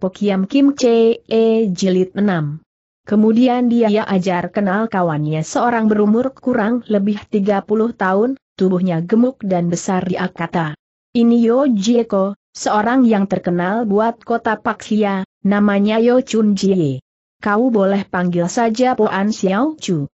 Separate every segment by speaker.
Speaker 1: Pokiam Kim Che E Jilid 6. Kemudian dia ajar kenal kawannya seorang berumur kurang lebih 30 tahun, tubuhnya gemuk dan besar di Akata. Ini Yo Jieko, seorang yang terkenal buat kota Paksia, namanya Yo Chun Jie. Kau boleh panggil saja An Xiao Chu.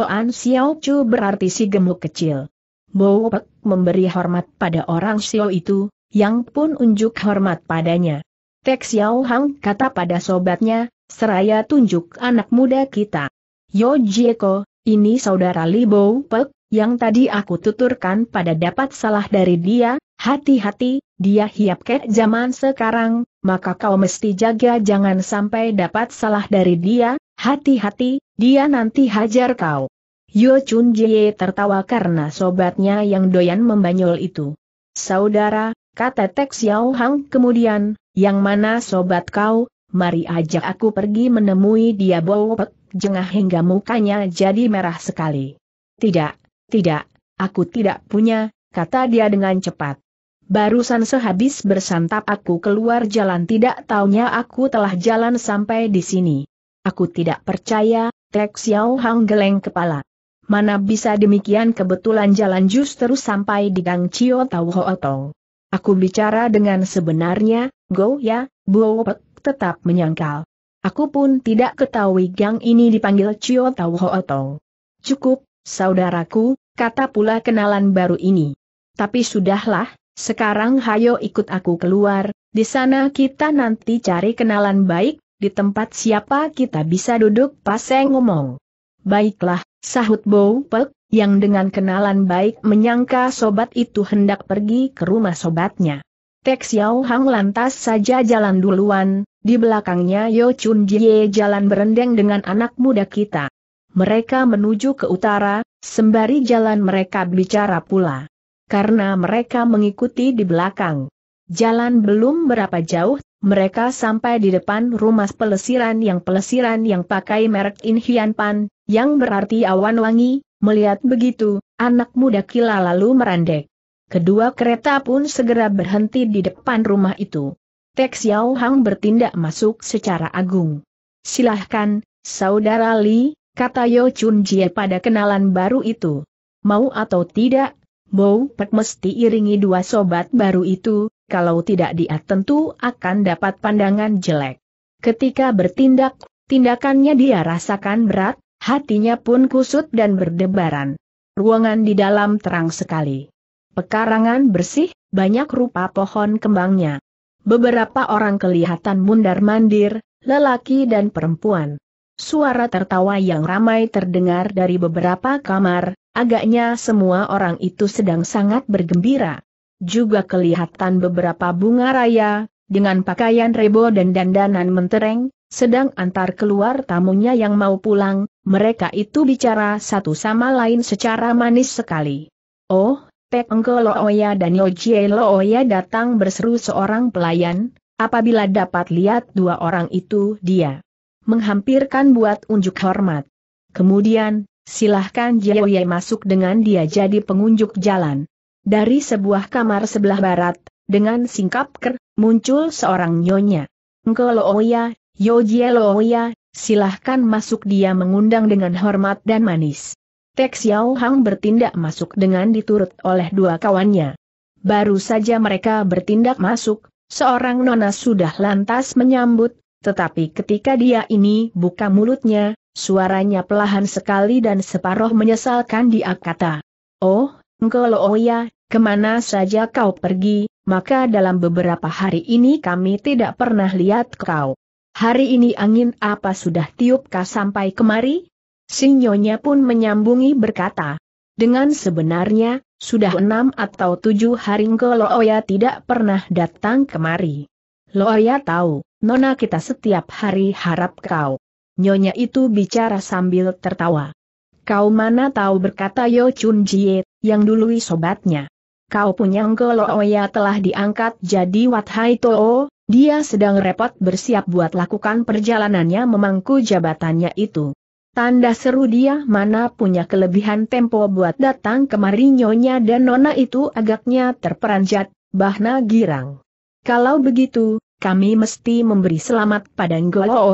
Speaker 1: An Xiao Chu berarti si gemuk kecil. Bo Pek memberi hormat pada orang Xiao itu, yang pun unjuk hormat padanya. Tek Xiao Hang kata pada sobatnya, seraya tunjuk anak muda kita. Yo Jieko, ini saudara Li Bou Pek, yang tadi aku tuturkan pada dapat salah dari dia, hati-hati, dia hiap ke zaman sekarang, maka kau mesti jaga jangan sampai dapat salah dari dia, hati-hati, dia nanti hajar kau. Yo Chun Jie tertawa karena sobatnya yang doyan membanyol itu. Saudara, kata Tek Xiao Hang kemudian, yang mana sobat kau, mari ajak aku pergi menemui dia bopek, jengah hingga mukanya jadi merah sekali. Tidak, tidak, aku tidak punya, kata dia dengan cepat. Barusan sehabis bersantap aku keluar jalan tidak taunya aku telah jalan sampai di sini. Aku tidak percaya, Tek Xiao Hang geleng kepala. Mana bisa demikian kebetulan jalan justru sampai di Gang Cio Tau Ho Otong. Aku bicara dengan sebenarnya, Go Ya, Buopek tetap menyangkal. Aku pun tidak ketahui gang ini dipanggil Cio Tau Hootong. Cukup, saudaraku, kata pula kenalan baru ini. Tapi sudahlah, sekarang hayo ikut aku keluar, di sana kita nanti cari kenalan baik, di tempat siapa kita bisa duduk pas saya ngomong. Baiklah, sahut Bow yang dengan kenalan baik menyangka sobat itu hendak pergi ke rumah sobatnya. Tek Xiao Hang lantas saja jalan duluan, di belakangnya Yo Chun Jie jalan berendeng dengan anak muda kita. Mereka menuju ke utara, sembari jalan mereka bicara pula. Karena mereka mengikuti di belakang. Jalan belum berapa jauh, mereka sampai di depan rumah pelesiran yang pelesiran yang pakai merek Inhian Pan, yang berarti awan wangi, Melihat begitu, anak muda Kila lalu merandek. Kedua kereta pun segera berhenti di depan rumah itu. Tek Xiao Hang bertindak masuk secara agung. Silahkan, Saudara Li, kata Yo Chun Jie pada kenalan baru itu. Mau atau tidak, Bo Pek mesti iringi dua sobat baru itu, kalau tidak dia tentu akan dapat pandangan jelek. Ketika bertindak, tindakannya dia rasakan berat, Hatinya pun kusut dan berdebaran. Ruangan di dalam terang sekali. Pekarangan bersih, banyak rupa pohon kembangnya. Beberapa orang kelihatan mundar-mandir, lelaki dan perempuan. Suara tertawa yang ramai terdengar dari beberapa kamar, agaknya semua orang itu sedang sangat bergembira. Juga kelihatan beberapa bunga raya, dengan pakaian rebo dan dandanan mentereng, sedang antar keluar tamunya yang mau pulang, mereka itu bicara satu sama lain secara manis sekali. Oh, Pek Engko Looya oh dan Yojie Looya oh datang berseru seorang pelayan, apabila dapat lihat dua orang itu dia menghampirkan buat unjuk hormat. Kemudian, silahkan Jioye masuk dengan dia jadi pengunjuk jalan. Dari sebuah kamar sebelah barat, dengan singkap ker, muncul seorang nyonya. Engko Looya, oh Yo Jieloya, oh silahkan masuk dia mengundang dengan hormat dan manis. Tek Xiao Hang bertindak masuk dengan diturut oleh dua kawannya. Baru saja mereka bertindak masuk, seorang nona sudah lantas menyambut, tetapi ketika dia ini buka mulutnya, suaranya pelahan sekali dan separoh menyesalkan dia kata. Oh, engkau Looya, oh kemana saja kau pergi, maka dalam beberapa hari ini kami tidak pernah lihat kau. Hari ini angin apa sudah tiupkah sampai kemari? Sinyonya pun menyambungi berkata. Dengan sebenarnya, sudah enam atau tujuh hari Loya tidak pernah datang kemari. Loya tahu, Nona kita setiap hari harap kau. Nyonya itu bicara sambil tertawa. Kau mana tahu berkata Yo Chun Jie, yang dului sobatnya. Kau punya Loya telah diangkat jadi Wat Hai Too, dia sedang repot bersiap buat lakukan perjalanannya memangku jabatannya itu. Tanda seru dia mana punya kelebihan tempo buat datang kemari nyonya dan nona itu agaknya terperanjat, bahna girang. Kalau begitu, kami mesti memberi selamat pada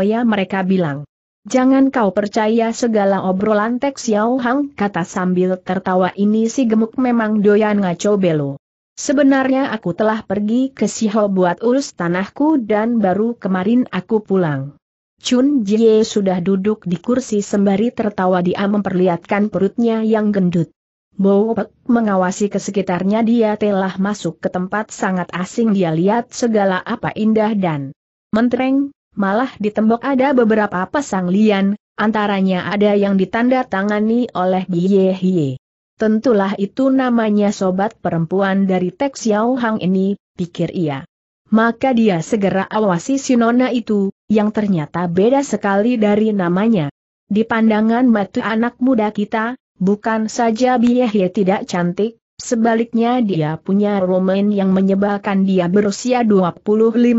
Speaker 1: ya mereka bilang. Jangan kau percaya segala obrolan teks Yao Hang kata sambil tertawa ini si gemuk memang doyan ngaco belo. Sebenarnya aku telah pergi ke Siho buat urus tanahku dan baru kemarin aku pulang. Chun Jie sudah duduk di kursi sembari tertawa dia memperlihatkan perutnya yang gendut. Bo mengawasi ke sekitarnya dia telah masuk ke tempat sangat asing dia lihat segala apa indah dan mentereng, malah di tembok ada beberapa pasang lian, antaranya ada yang ditanda tangani oleh Bie Hie. Tentulah itu namanya sobat perempuan dari Tek Xiao Hang ini, pikir ia. Maka dia segera awasi si nona itu, yang ternyata beda sekali dari namanya. Di pandangan mata anak muda kita, bukan saja Biehye tidak cantik, sebaliknya dia punya roman yang menyebalkan dia berusia 25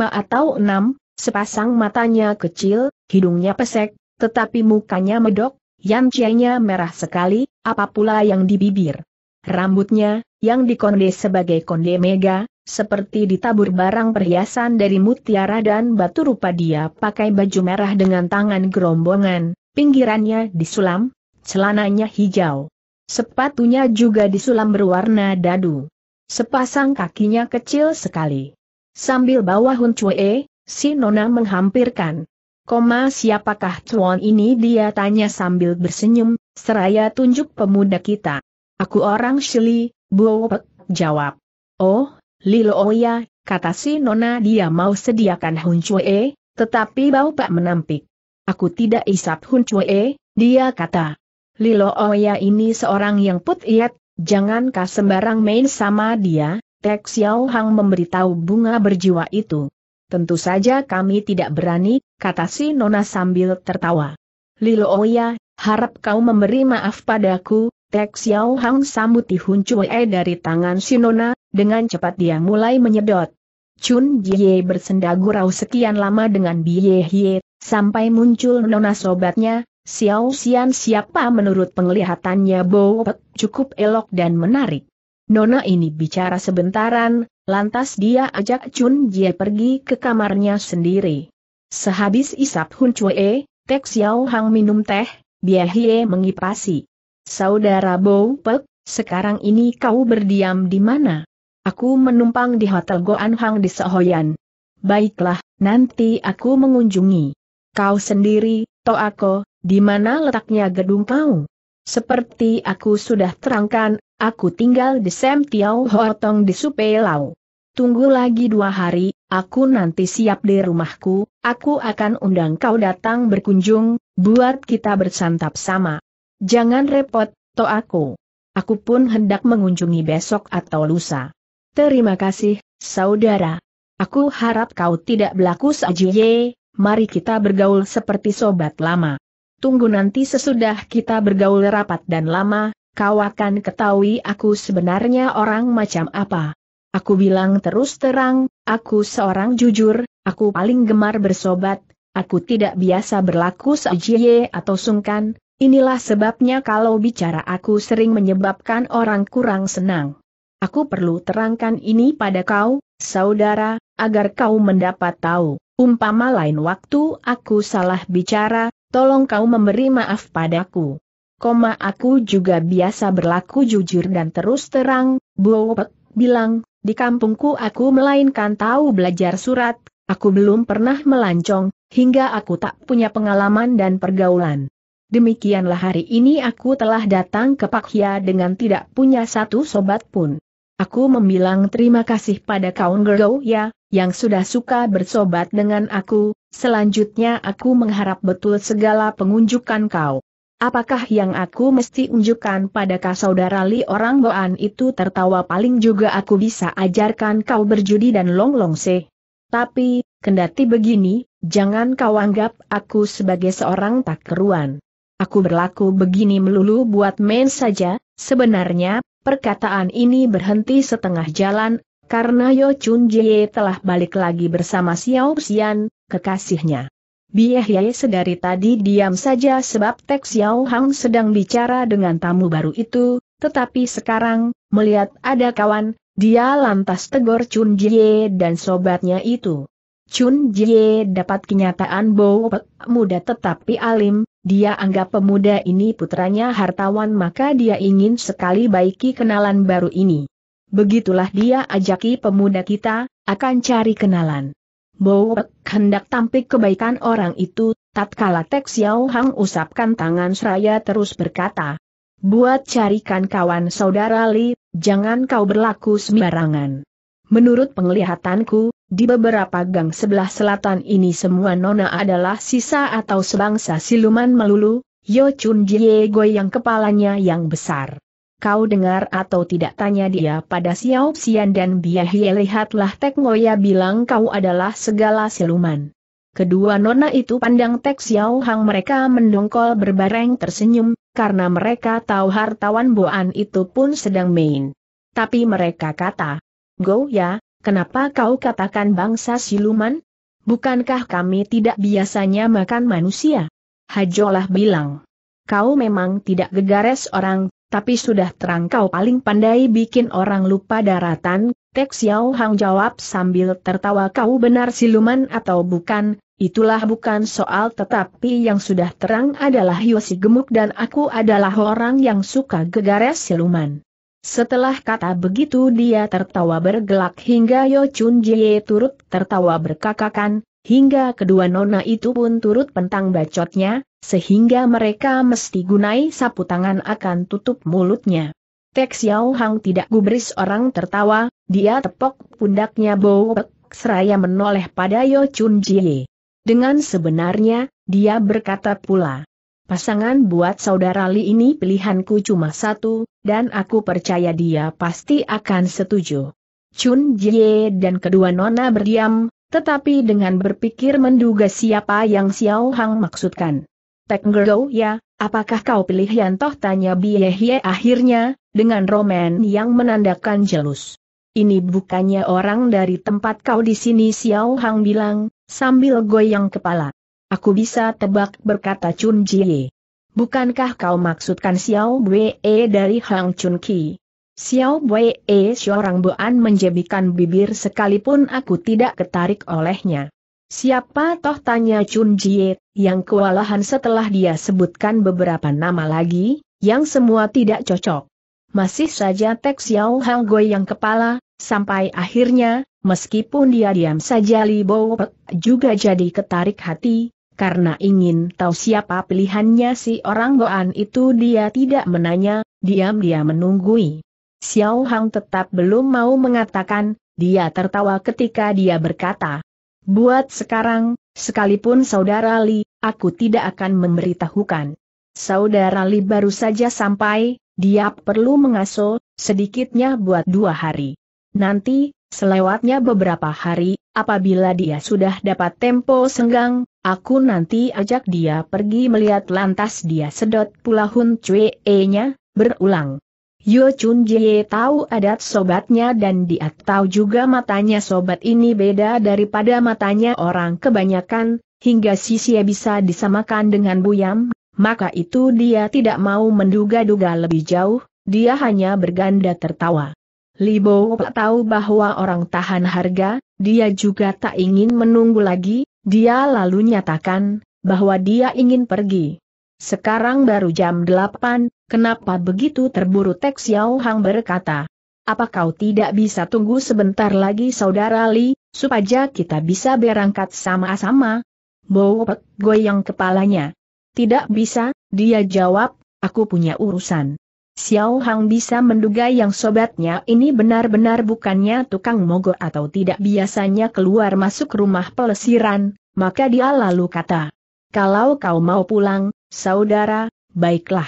Speaker 1: atau 6, sepasang matanya kecil, hidungnya pesek, tetapi mukanya medok, Yam Chainya merah sekali, apa pula yang di bibir. Rambutnya, yang dikonde sebagai konde mega, seperti ditabur barang perhiasan dari mutiara dan batu rupa dia pakai baju merah dengan tangan gerombongan, pinggirannya disulam, celananya hijau. Sepatunya juga disulam berwarna dadu. Sepasang kakinya kecil sekali. Sambil bawa Hun Chue, si Nona menghampirkan. Koma siapakah Tuan ini dia tanya sambil bersenyum, seraya tunjuk pemuda kita. Aku orang Shili, Buopek, jawab. Oh, Lilo Oya, kata si Nona dia mau sediakan Hun Chue, tetapi Pak menampik. Aku tidak isap Hun Chue, dia kata. Lilo Oya ini seorang yang put iat, Jangankah sembarang main sama dia, Tek Xiao Hang memberitahu bunga berjiwa itu. Tentu saja kami tidak berani kata si Nona sambil tertawa. Lilo Oya, harap kau memberi maaf padaku, Tek Xiao Hang sambuti Hun Chue dari tangan si Nona, dengan cepat dia mulai menyedot. Chun Jie bersenda gurau sekian lama dengan Bie Hie, sampai muncul Nona sobatnya, Xiao Xian siapa menurut penglihatannya Bo Pek cukup elok dan menarik. Nona ini bicara sebentaran, lantas dia ajak Chun Jie pergi ke kamarnya sendiri. Sehabis isap Hun Chue, Tek Xiao Hang minum teh, Bia Hie mengipasi. Saudara Bou Pek, sekarang ini kau berdiam di mana? Aku menumpang di Hotel Goan Hang di Sehoyan. Baiklah, nanti aku mengunjungi. Kau sendiri, Toako, di mana letaknya gedung kau? Seperti aku sudah terangkan, aku tinggal di Sem Tiau Hotong di Supelau tunggu lagi dua hari, aku nanti siap di rumahku, aku akan undang kau datang berkunjung, buat kita bersantap sama. Jangan repot, to aku. Aku pun hendak mengunjungi besok atau lusa. Terima kasih, saudara. Aku harap kau tidak berlaku sajiye, mari kita bergaul seperti sobat lama. Tunggu nanti sesudah kita bergaul rapat dan lama, kau akan ketahui aku sebenarnya orang macam apa. Aku bilang terus terang, aku seorang jujur, aku paling gemar bersobat, aku tidak biasa berlaku sejie atau sungkan, inilah sebabnya kalau bicara aku sering menyebabkan orang kurang senang. Aku perlu terangkan ini pada kau, saudara, agar kau mendapat tahu, umpama lain waktu aku salah bicara, tolong kau memberi maaf padaku. Koma aku juga biasa berlaku jujur dan terus terang, Bowopek bilang, di kampungku aku melainkan tahu belajar surat, aku belum pernah melancong, hingga aku tak punya pengalaman dan pergaulan. Demikianlah hari ini aku telah datang ke Pakia dengan tidak punya satu sobat pun. Aku membilang terima kasih pada kaun ya, yang sudah suka bersobat dengan aku, selanjutnya aku mengharap betul segala pengunjukan kau. Apakah yang aku mesti unjukkan padakah saudara Li orang Boan itu tertawa paling juga aku bisa ajarkan kau berjudi dan long se. Tapi, kendati begini, jangan kau anggap aku sebagai seorang tak keruan. Aku berlaku begini melulu buat main saja, sebenarnya, perkataan ini berhenti setengah jalan, karena Yo Chun Jie telah balik lagi bersama Xiao Xian, kekasihnya. Biehye sedari tadi diam saja sebab Tek Xiao Hang sedang bicara dengan tamu baru itu, tetapi sekarang, melihat ada kawan, dia lantas tegur Chun Jie dan sobatnya itu. Chun Jie dapat kenyataan bahwa muda tetapi alim, dia anggap pemuda ini putranya hartawan maka dia ingin sekali baiki kenalan baru ini. Begitulah dia ajaki pemuda kita, akan cari kenalan. Bowek hendak tampik kebaikan orang itu, tatkala Tek Xiao Hang usapkan tangan seraya terus berkata, Buat carikan kawan saudara Li, jangan kau berlaku sembarangan. Menurut penglihatanku, di beberapa gang sebelah selatan ini semua nona adalah sisa atau sebangsa siluman melulu, Yo Chun Jie Goi yang kepalanya yang besar. Kau dengar atau tidak tanya dia pada Xiao Xian dan Bia Hie lihatlah Tek Ngoya bilang kau adalah segala siluman. Kedua nona itu pandang Tek Xiao Hang mereka mendongkol berbareng tersenyum, karena mereka tahu hartawan Boan itu pun sedang main. Tapi mereka kata, Go ya, kenapa kau katakan bangsa siluman? Bukankah kami tidak biasanya makan manusia? Hajolah bilang. Kau memang tidak gegares orang, tapi sudah terang kau paling pandai bikin orang lupa daratan, Tek Xiao Hang jawab sambil tertawa kau benar siluman atau bukan, itulah bukan soal tetapi yang sudah terang adalah Yosi gemuk dan aku adalah orang yang suka gegares siluman. Setelah kata begitu dia tertawa bergelak hingga Yo Chun Jie turut tertawa berkakakan, hingga kedua nona itu pun turut pentang bacotnya, sehingga mereka mesti gunai sapu tangan akan tutup mulutnya. Tek Xiao Hang tidak gubris orang tertawa, dia tepok pundaknya bowek, seraya menoleh pada Yo Chun Jie. Dengan sebenarnya, dia berkata pula, pasangan buat saudara Li ini pilihanku cuma satu, dan aku percaya dia pasti akan setuju. Chun Jie dan kedua nona berdiam, tetapi dengan berpikir menduga siapa yang Xiao Hang maksudkan. Tekngergo ya, apakah kau pilih Yantoh tanya Biehye akhirnya, dengan roman yang menandakan jelus. Ini bukannya orang dari tempat kau di sini Xiao Hang bilang, sambil goyang kepala. Aku bisa tebak berkata Chun Jie. Bukankah kau maksudkan Xiao Wei dari Hang Chun Ki? Xiao Wei seorang buan menjebikan bibir sekalipun aku tidak ketarik olehnya. Siapa toh tanya Chun Jie, yang kewalahan setelah dia sebutkan beberapa nama lagi, yang semua tidak cocok. Masih saja Tek Xiao Hang Goi yang kepala, sampai akhirnya, meskipun dia diam saja Li Bo Pek juga jadi ketarik hati, karena ingin tahu siapa pilihannya si orang Goan itu dia tidak menanya, diam-diam menunggui. Xiao Hang tetap belum mau mengatakan, dia tertawa ketika dia berkata, Buat sekarang, sekalipun saudara Li, aku tidak akan memberitahukan. Saudara Li baru saja sampai, dia perlu mengaso, sedikitnya buat dua hari. Nanti, selewatnya beberapa hari, apabila dia sudah dapat tempo senggang, aku nanti ajak dia pergi melihat lantas dia sedot pula hun cue-nya, berulang. Yo Chun Jie tahu adat sobatnya dan dia tahu juga matanya sobat ini beda daripada matanya orang kebanyakan, hingga sisi bisa disamakan dengan Buyam, maka itu dia tidak mau menduga-duga lebih jauh, dia hanya berganda tertawa. Libo tahu bahwa orang tahan harga, dia juga tak ingin menunggu lagi, dia lalu nyatakan, bahwa dia ingin pergi. Sekarang baru jam 8, kenapa begitu terburu Tek Xiao Hang berkata. Apa kau tidak bisa tunggu sebentar lagi saudara Li, supaya kita bisa berangkat sama-sama? Bowet goyang kepalanya. Tidak bisa, dia jawab, aku punya urusan. Xiao Hang bisa menduga yang sobatnya ini benar-benar bukannya tukang mogok atau tidak biasanya keluar masuk rumah pelesiran, maka dia lalu kata. Kalau kau mau pulang, Saudara, baiklah.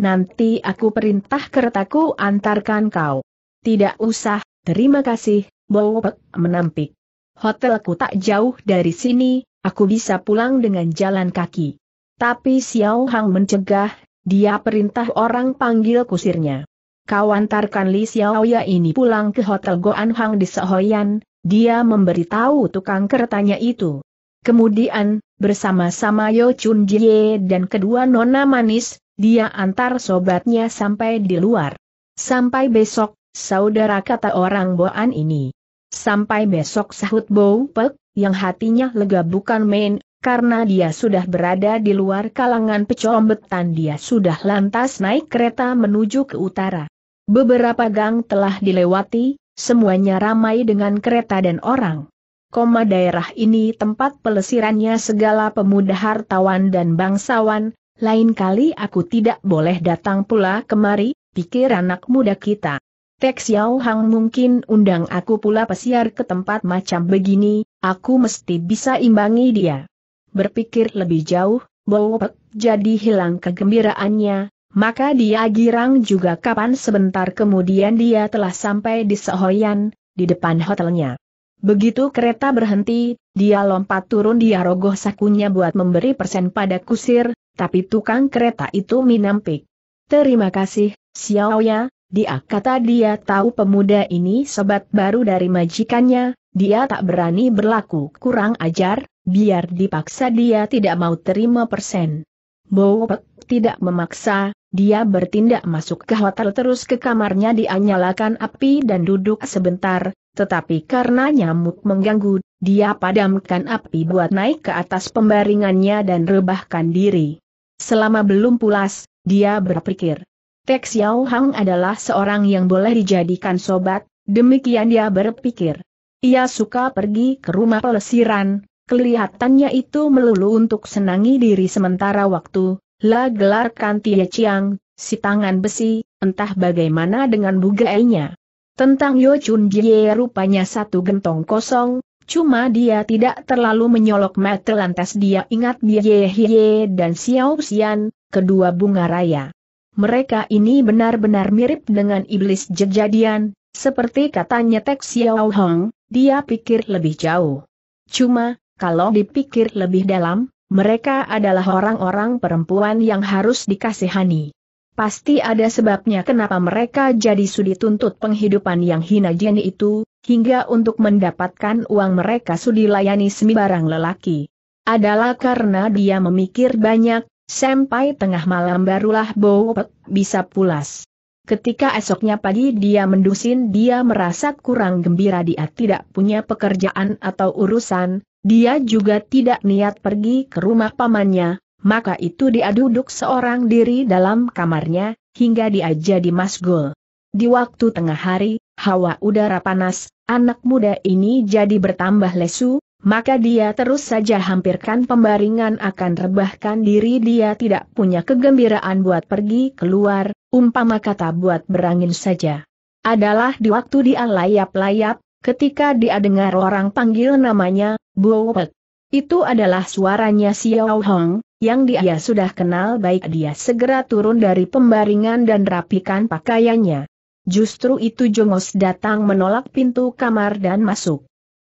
Speaker 1: Nanti aku perintah keretaku antarkan kau. Tidak usah, terima kasih, Bowopek menampik. Hotelku tak jauh dari sini, aku bisa pulang dengan jalan kaki. Tapi Xiao Hang mencegah, dia perintah orang panggil kusirnya. Kau antarkan Li Xiaoya ini pulang ke Hotel Goan Hang di Sehoyan, dia memberitahu tukang keretanya itu. Kemudian, bersama-sama Yo Chun Jie dan kedua nona manis, dia antar sobatnya sampai di luar. Sampai besok, saudara kata orang Boan ini. Sampai besok sahut Bo Pek, yang hatinya lega bukan main, karena dia sudah berada di luar kalangan pecombetan dia sudah lantas naik kereta menuju ke utara. Beberapa gang telah dilewati, semuanya ramai dengan kereta dan orang koma daerah ini tempat pelesirannya segala pemuda hartawan dan bangsawan, lain kali aku tidak boleh datang pula kemari, pikir anak muda kita. Tek Xiao Hang mungkin undang aku pula pesiar ke tempat macam begini, aku mesti bisa imbangi dia. Berpikir lebih jauh, Bowopek jadi hilang kegembiraannya, maka dia girang juga kapan sebentar kemudian dia telah sampai di Sehoyan, di depan hotelnya. Begitu kereta berhenti, dia lompat turun dia rogoh sakunya buat memberi persen pada kusir, tapi tukang kereta itu minampik. Terima kasih, Xiao ya, dia kata dia tahu pemuda ini sobat baru dari majikannya, dia tak berani berlaku kurang ajar, biar dipaksa dia tidak mau terima persen. Bowpek, tidak memaksa, dia bertindak masuk ke hotel terus ke kamarnya dianyalakan api dan duduk sebentar, tetapi karena nyamuk mengganggu, dia padamkan api buat naik ke atas pembaringannya dan rebahkan diri. Selama belum pulas, dia berpikir. Tek Xiao Hang adalah seorang yang boleh dijadikan sobat, demikian dia berpikir. Ia suka pergi ke rumah pelesiran, Kelihatannya itu melulu untuk senangi diri sementara waktu, La gelar Kantie Chiang, si tangan besi, entah bagaimana dengan bugainya. Tentang Yo Chun Jie rupanya satu gentong kosong, cuma dia tidak terlalu menyolok mata lantas dia ingat Jie Hie dan Xiao Xian, kedua bunga raya. Mereka ini benar-benar mirip dengan iblis jejadian, seperti katanya Tek Xiao Hong, dia pikir lebih jauh. Cuma, kalau dipikir lebih dalam, mereka adalah orang-orang perempuan yang harus dikasihani. Pasti ada sebabnya kenapa mereka jadi sudi tuntut penghidupan yang hina jeni itu, hingga untuk mendapatkan uang mereka sudi layani sembarang lelaki. Adalah karena dia memikir banyak, sampai tengah malam barulah Bowo bisa pulas. Ketika esoknya pagi dia mendusin dia merasa kurang gembira dia tidak punya pekerjaan atau urusan, dia juga tidak niat pergi ke rumah pamannya, maka itu dia duduk seorang diri dalam kamarnya, hingga dia jadi masgul. Di waktu tengah hari, hawa udara panas, anak muda ini jadi bertambah lesu, maka dia terus saja hampirkan pembaringan akan rebahkan diri dia tidak punya kegembiraan buat pergi keluar, umpama kata buat berangin saja. Adalah di waktu dia layap-layap, ketika dia dengar orang panggil namanya, Buwek. Itu adalah suaranya Xiao Hong, yang dia sudah kenal baik dia segera turun dari pembaringan dan rapikan pakaiannya. Justru itu Jongos datang menolak pintu kamar dan masuk.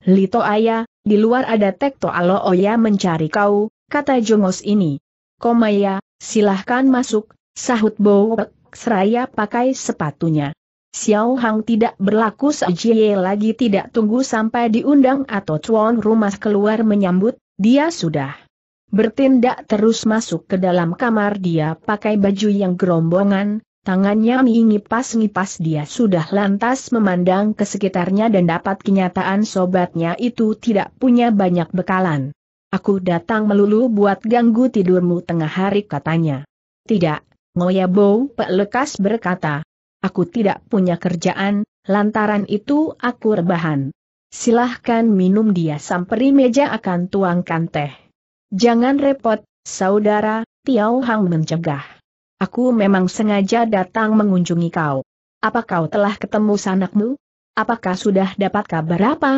Speaker 1: Lito Aya, di luar ada Tekto Alo Oya mencari kau, kata Jongos ini. Komaya, silahkan masuk, sahut Bowek, seraya pakai sepatunya. Xiao Hang tidak berlaku sejie lagi tidak tunggu sampai diundang atau tuan rumah keluar menyambut, dia sudah bertindak terus masuk ke dalam kamar dia pakai baju yang gerombongan, tangannya mengipas-ngipas dia sudah lantas memandang ke sekitarnya dan dapat kenyataan sobatnya itu tidak punya banyak bekalan. Aku datang melulu buat ganggu tidurmu tengah hari katanya. Tidak, Ngoya Pak Lekas berkata, aku tidak punya kerjaan, lantaran itu aku rebahan. Silahkan minum dia samperi meja akan tuangkan teh. Jangan repot, saudara, Tiao Hang mencegah. Aku memang sengaja datang mengunjungi kau. Apa kau telah ketemu sanakmu? Apakah sudah dapat kabar apa?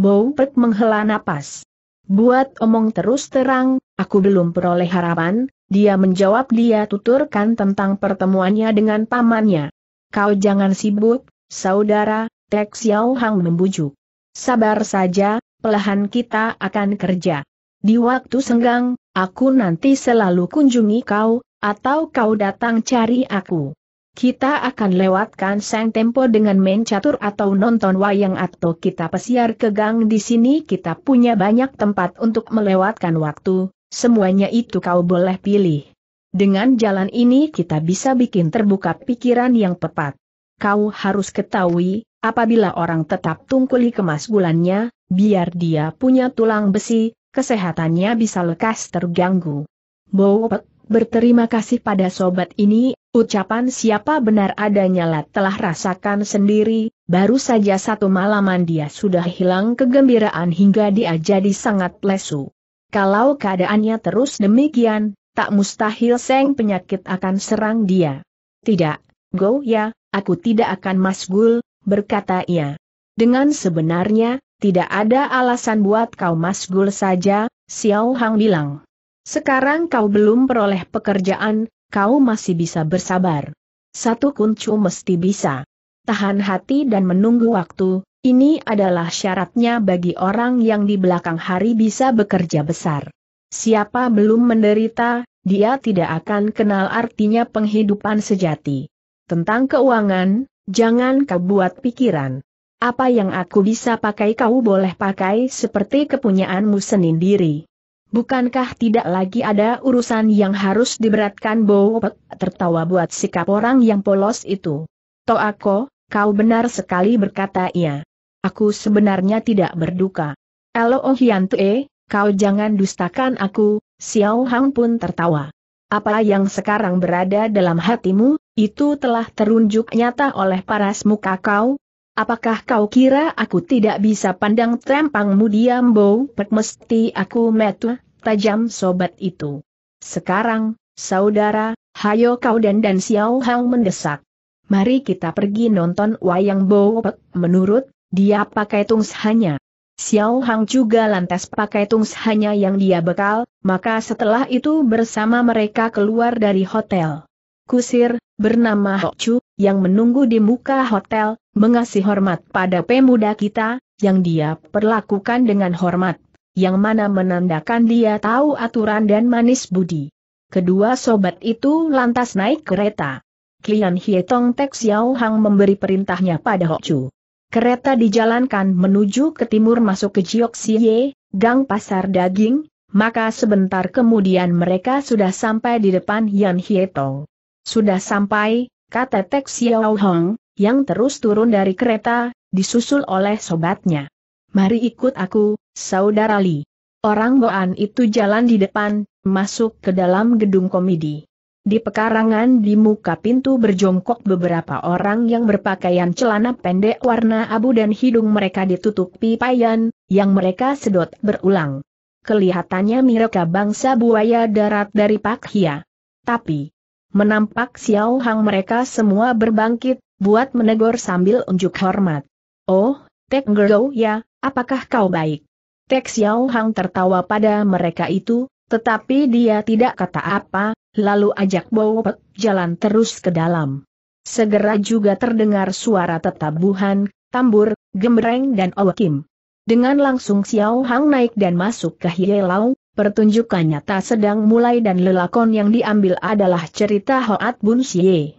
Speaker 1: Bow Pek menghela napas. Buat omong terus terang, aku belum peroleh harapan, dia menjawab dia tuturkan tentang pertemuannya dengan pamannya. Kau jangan sibuk, saudara, Tek Xiao Hang membujuk. Sabar saja, pelahan kita akan kerja. Di waktu senggang, aku nanti selalu kunjungi kau, atau kau datang cari aku. Kita akan lewatkan sang tempo dengan main catur atau nonton wayang atau kita pesiar ke gang di sini kita punya banyak tempat untuk melewatkan waktu, Semuanya itu kau boleh pilih. Dengan jalan ini kita bisa bikin terbuka pikiran yang tepat. Kau harus ketahui, apabila orang tetap tungkuli kemas bulannya, biar dia punya tulang besi, kesehatannya bisa lekas terganggu. Bowet, berterima kasih pada sobat ini, ucapan siapa benar adanya lah telah rasakan sendiri, baru saja satu malaman dia sudah hilang kegembiraan hingga dia jadi sangat lesu. Kalau keadaannya terus demikian, tak mustahil seng penyakit akan serang dia. Tidak, Go ya, aku tidak akan masgul, berkata ia. Dengan sebenarnya, tidak ada alasan buat kau masgul saja, Xiao Hang bilang. Sekarang kau belum peroleh pekerjaan, kau masih bisa bersabar. Satu kuncu mesti bisa. Tahan hati dan menunggu waktu, ini adalah syaratnya bagi orang yang di belakang hari bisa bekerja besar. Siapa belum menderita, dia tidak akan kenal artinya penghidupan sejati. Tentang keuangan, jangan kau buat pikiran. Apa yang aku bisa pakai kau boleh pakai seperti kepunyaanmu sendiri. Bukankah tidak lagi ada urusan yang harus diberatkan Bowpek tertawa buat sikap orang yang polos itu? Toako, kau benar sekali berkata ia. Aku sebenarnya tidak berduka. Elo oh Hian Tue, kau jangan dustakan aku, Xiao Hang pun tertawa. Apa yang sekarang berada dalam hatimu, itu telah terunjuk nyata oleh paras muka kau. Apakah kau kira aku tidak bisa pandang tempangmu diam bau pek mesti aku metu, tajam sobat itu. Sekarang, saudara, hayo kau dan dan Xiao Hang mendesak. Mari kita pergi nonton wayang bau menurut dia pakai tungs hanya. Xiao Hang juga lantas pakai tungs hanya yang dia bekal, maka setelah itu bersama mereka keluar dari hotel. Kusir, bernama Ho Chu, yang menunggu di muka hotel, mengasih hormat pada pemuda kita, yang dia perlakukan dengan hormat, yang mana menandakan dia tahu aturan dan manis budi. Kedua sobat itu lantas naik kereta. Kian Hietong Tek Xiao Hang memberi perintahnya pada Ho Chu. Kereta dijalankan menuju ke timur masuk ke Jioksiye, Gang Pasar Daging, maka sebentar kemudian mereka sudah sampai di depan Yan Hietong. Sudah sampai, kata Tek Xiao Hong, yang terus turun dari kereta, disusul oleh sobatnya. Mari ikut aku, Saudara Li. Orang Goan itu jalan di depan, masuk ke dalam gedung komedi. Di pekarangan di muka pintu berjongkok beberapa orang yang berpakaian celana pendek warna abu dan hidung mereka ditutupi payan, yang mereka sedot berulang. Kelihatannya mereka bangsa buaya darat dari Pak Hia. Tapi, menampak Xiao Hang mereka semua berbangkit, buat menegur sambil unjuk hormat. Oh, Tek Ngergo ya, apakah kau baik? Tek Xiao Hang tertawa pada mereka itu, tetapi dia tidak kata apa, lalu ajak Bowopet jalan terus ke dalam. Segera juga terdengar suara tetabuhan, tambur, gemereng dan awakim. Dengan langsung Xiao Hang naik dan masuk ke Hielau, Pertunjukannya tak sedang mulai dan lelakon yang diambil adalah cerita Hoat Bun Xie.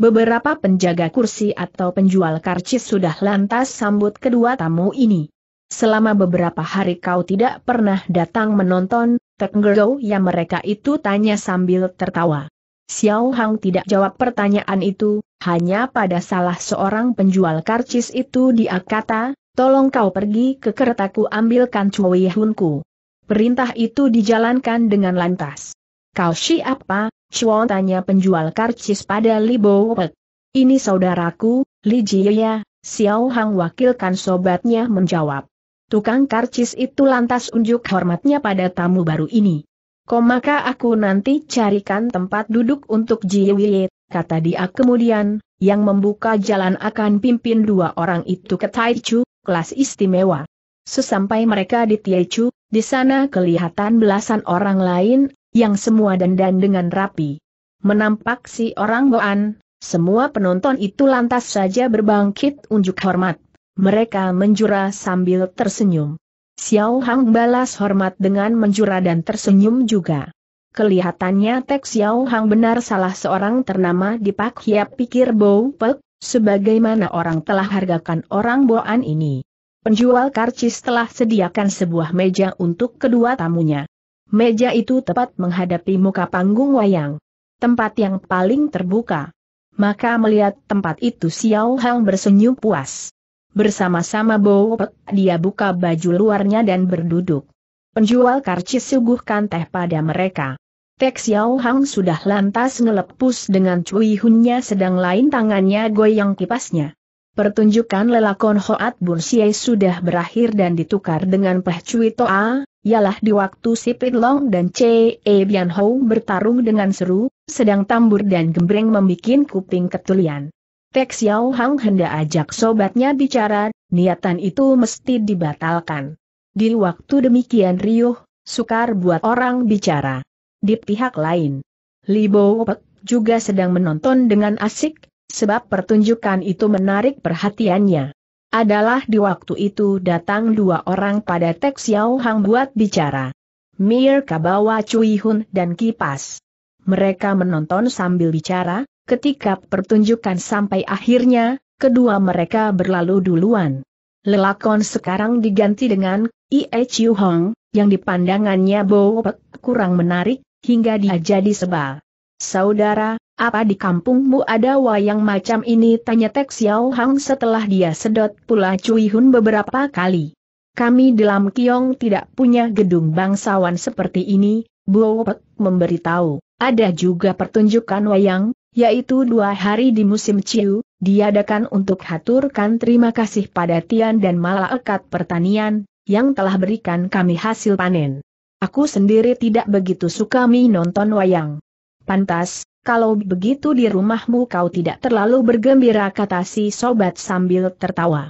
Speaker 1: Beberapa penjaga kursi atau penjual karcis sudah lantas sambut kedua tamu ini. Selama beberapa hari kau tidak pernah datang menonton, Tekngerdo yang mereka itu tanya sambil tertawa. Xiao Hang tidak jawab pertanyaan itu, hanya pada salah seorang penjual karcis itu dia kata, tolong kau pergi ke keretaku ambilkan Cui Hunku. Perintah itu dijalankan dengan lantas. Kau siapa? Chuan tanya penjual karcis pada Li Bo Ini saudaraku, Li Jia, Xiao Hang wakilkan sobatnya menjawab. Tukang karcis itu lantas unjuk hormatnya pada tamu baru ini. Kok maka aku nanti carikan tempat duduk untuk Jiwi, kata dia kemudian, yang membuka jalan akan pimpin dua orang itu ke Taichu, kelas istimewa. Sesampai mereka di Taichu, di sana kelihatan belasan orang lain, yang semua dandan dengan rapi. Menampak si orang Goan, semua penonton itu lantas saja berbangkit unjuk hormat mereka menjura sambil tersenyum. Xiao Hang balas hormat dengan menjura dan tersenyum juga. Kelihatannya Tek Xiao Hang benar salah seorang ternama di Pak Hiap pikir Bou Pek, sebagaimana orang telah hargakan orang Boan ini. Penjual karcis telah sediakan sebuah meja untuk kedua tamunya. Meja itu tepat menghadapi muka panggung wayang. Tempat yang paling terbuka. Maka melihat tempat itu Xiao Hang bersenyum puas. Bersama-sama Bowopet, dia buka baju luarnya dan berduduk. Penjual karcis suguhkan teh pada mereka. Tek Xiao Hang sudah lantas ngelepus dengan cui hunnya sedang lain tangannya goyang kipasnya. Pertunjukan lelakon Hoat Bun Xie sudah berakhir dan ditukar dengan Peh Cui Toa, ialah di waktu si Long dan C. E. Bian Hou bertarung dengan seru, sedang tambur dan gembreng membuat kuping ketulian. Tek Xiao Hang hendak ajak sobatnya bicara, niatan itu mesti dibatalkan. Di waktu demikian riuh, sukar buat orang bicara. Di pihak lain, Li Bo Pek juga sedang menonton dengan asik, sebab pertunjukan itu menarik perhatiannya. Adalah di waktu itu datang dua orang pada Tek Xiao Hang buat bicara. Mir Kabawa Cui Hun dan Kipas. Mereka menonton sambil bicara, Ketika pertunjukan sampai akhirnya, kedua mereka berlalu duluan. Lelakon sekarang diganti dengan Ie Chiu Hong, yang dipandangannya Bowek kurang menarik, hingga dia jadi sebal. Saudara, apa di kampungmu ada wayang macam ini? Tanya Tek Xiao Hang setelah dia sedot pula Cui Hun beberapa kali. Kami dalam Kiong tidak punya gedung bangsawan seperti ini, Bo Pek memberitahu. Ada juga pertunjukan wayang, yaitu dua hari di musim Ciu, diadakan untuk haturkan terima kasih pada Tian dan Malaikat Pertanian, yang telah berikan kami hasil panen. Aku sendiri tidak begitu suka mi nonton wayang. Pantas, kalau begitu di rumahmu kau tidak terlalu bergembira kata si sobat sambil tertawa.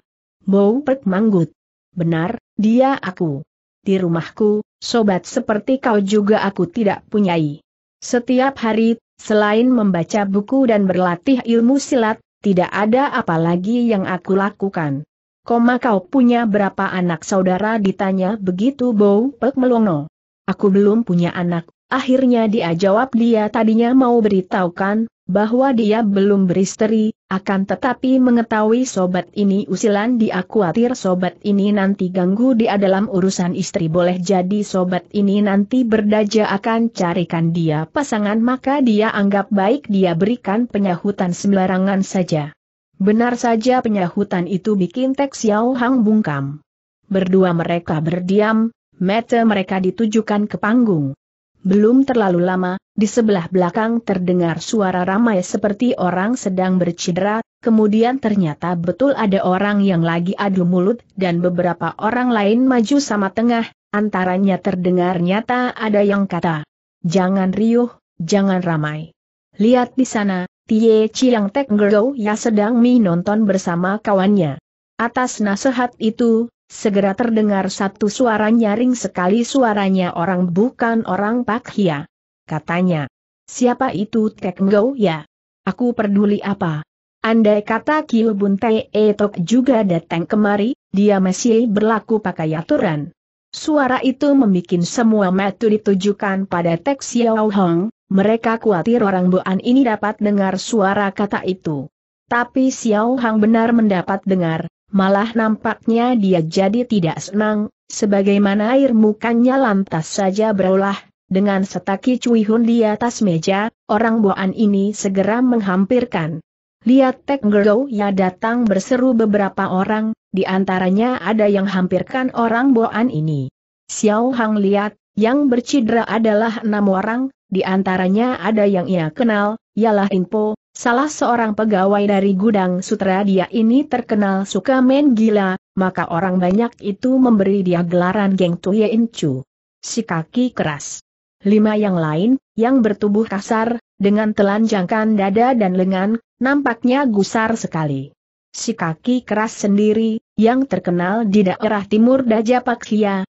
Speaker 1: Bau perk manggut. Benar, dia aku. Di rumahku, sobat seperti kau juga aku tidak punyai. Setiap hari Selain membaca buku dan berlatih ilmu silat, tidak ada apa lagi yang aku lakukan. Koma kau punya berapa anak saudara ditanya begitu Bow Pek melongo. Aku belum punya anak, akhirnya dia jawab dia tadinya mau beritahukan, bahwa dia belum beristri, akan tetapi mengetahui sobat ini usilan dia khawatir sobat ini nanti ganggu dia dalam urusan istri boleh jadi sobat ini nanti berdaja akan carikan dia pasangan maka dia anggap baik dia berikan penyahutan sembarangan saja. Benar saja penyahutan itu bikin Tek Xiao Hang bungkam. Berdua mereka berdiam, mata mereka ditujukan ke panggung. Belum terlalu lama, di sebelah belakang terdengar suara ramai seperti orang sedang bercidera, kemudian ternyata betul ada orang yang lagi adu mulut dan beberapa orang lain maju sama tengah, antaranya terdengar nyata ada yang kata, Jangan riuh, jangan ramai. Lihat di sana, Tie Chiang Tek Ngero ya sedang minonton bersama kawannya. Atas nasihat itu, Segera terdengar satu suara nyaring sekali suaranya orang bukan orang Pak Hia. Katanya, siapa itu Tek Ngau ya? Aku peduli apa? Andai kata Kiu Bun Tae Tok juga datang kemari, dia masih berlaku pakai aturan. Suara itu membuat semua mata ditujukan pada Tek Xiao Hong, mereka khawatir orang Buan ini dapat dengar suara kata itu. Tapi Xiao Hang benar mendapat dengar, malah nampaknya dia jadi tidak senang, sebagaimana air mukanya lantas saja berolah, dengan setaki cuihun di atas meja, orang buaan ini segera menghampirkan. Lihat Tek ya datang berseru beberapa orang, di antaranya ada yang hampirkan orang buaan ini. Xiao Hang lihat, yang bercidra adalah enam orang, di antaranya ada yang ia kenal, ialah Inpo, Salah seorang pegawai dari gudang sutra dia ini terkenal suka main gila, maka orang banyak itu memberi dia gelaran geng Tuye Incu. Si kaki keras. Lima yang lain, yang bertubuh kasar, dengan telanjangkan dada dan lengan, nampaknya gusar sekali. Si kaki keras sendiri, yang terkenal di daerah timur Daja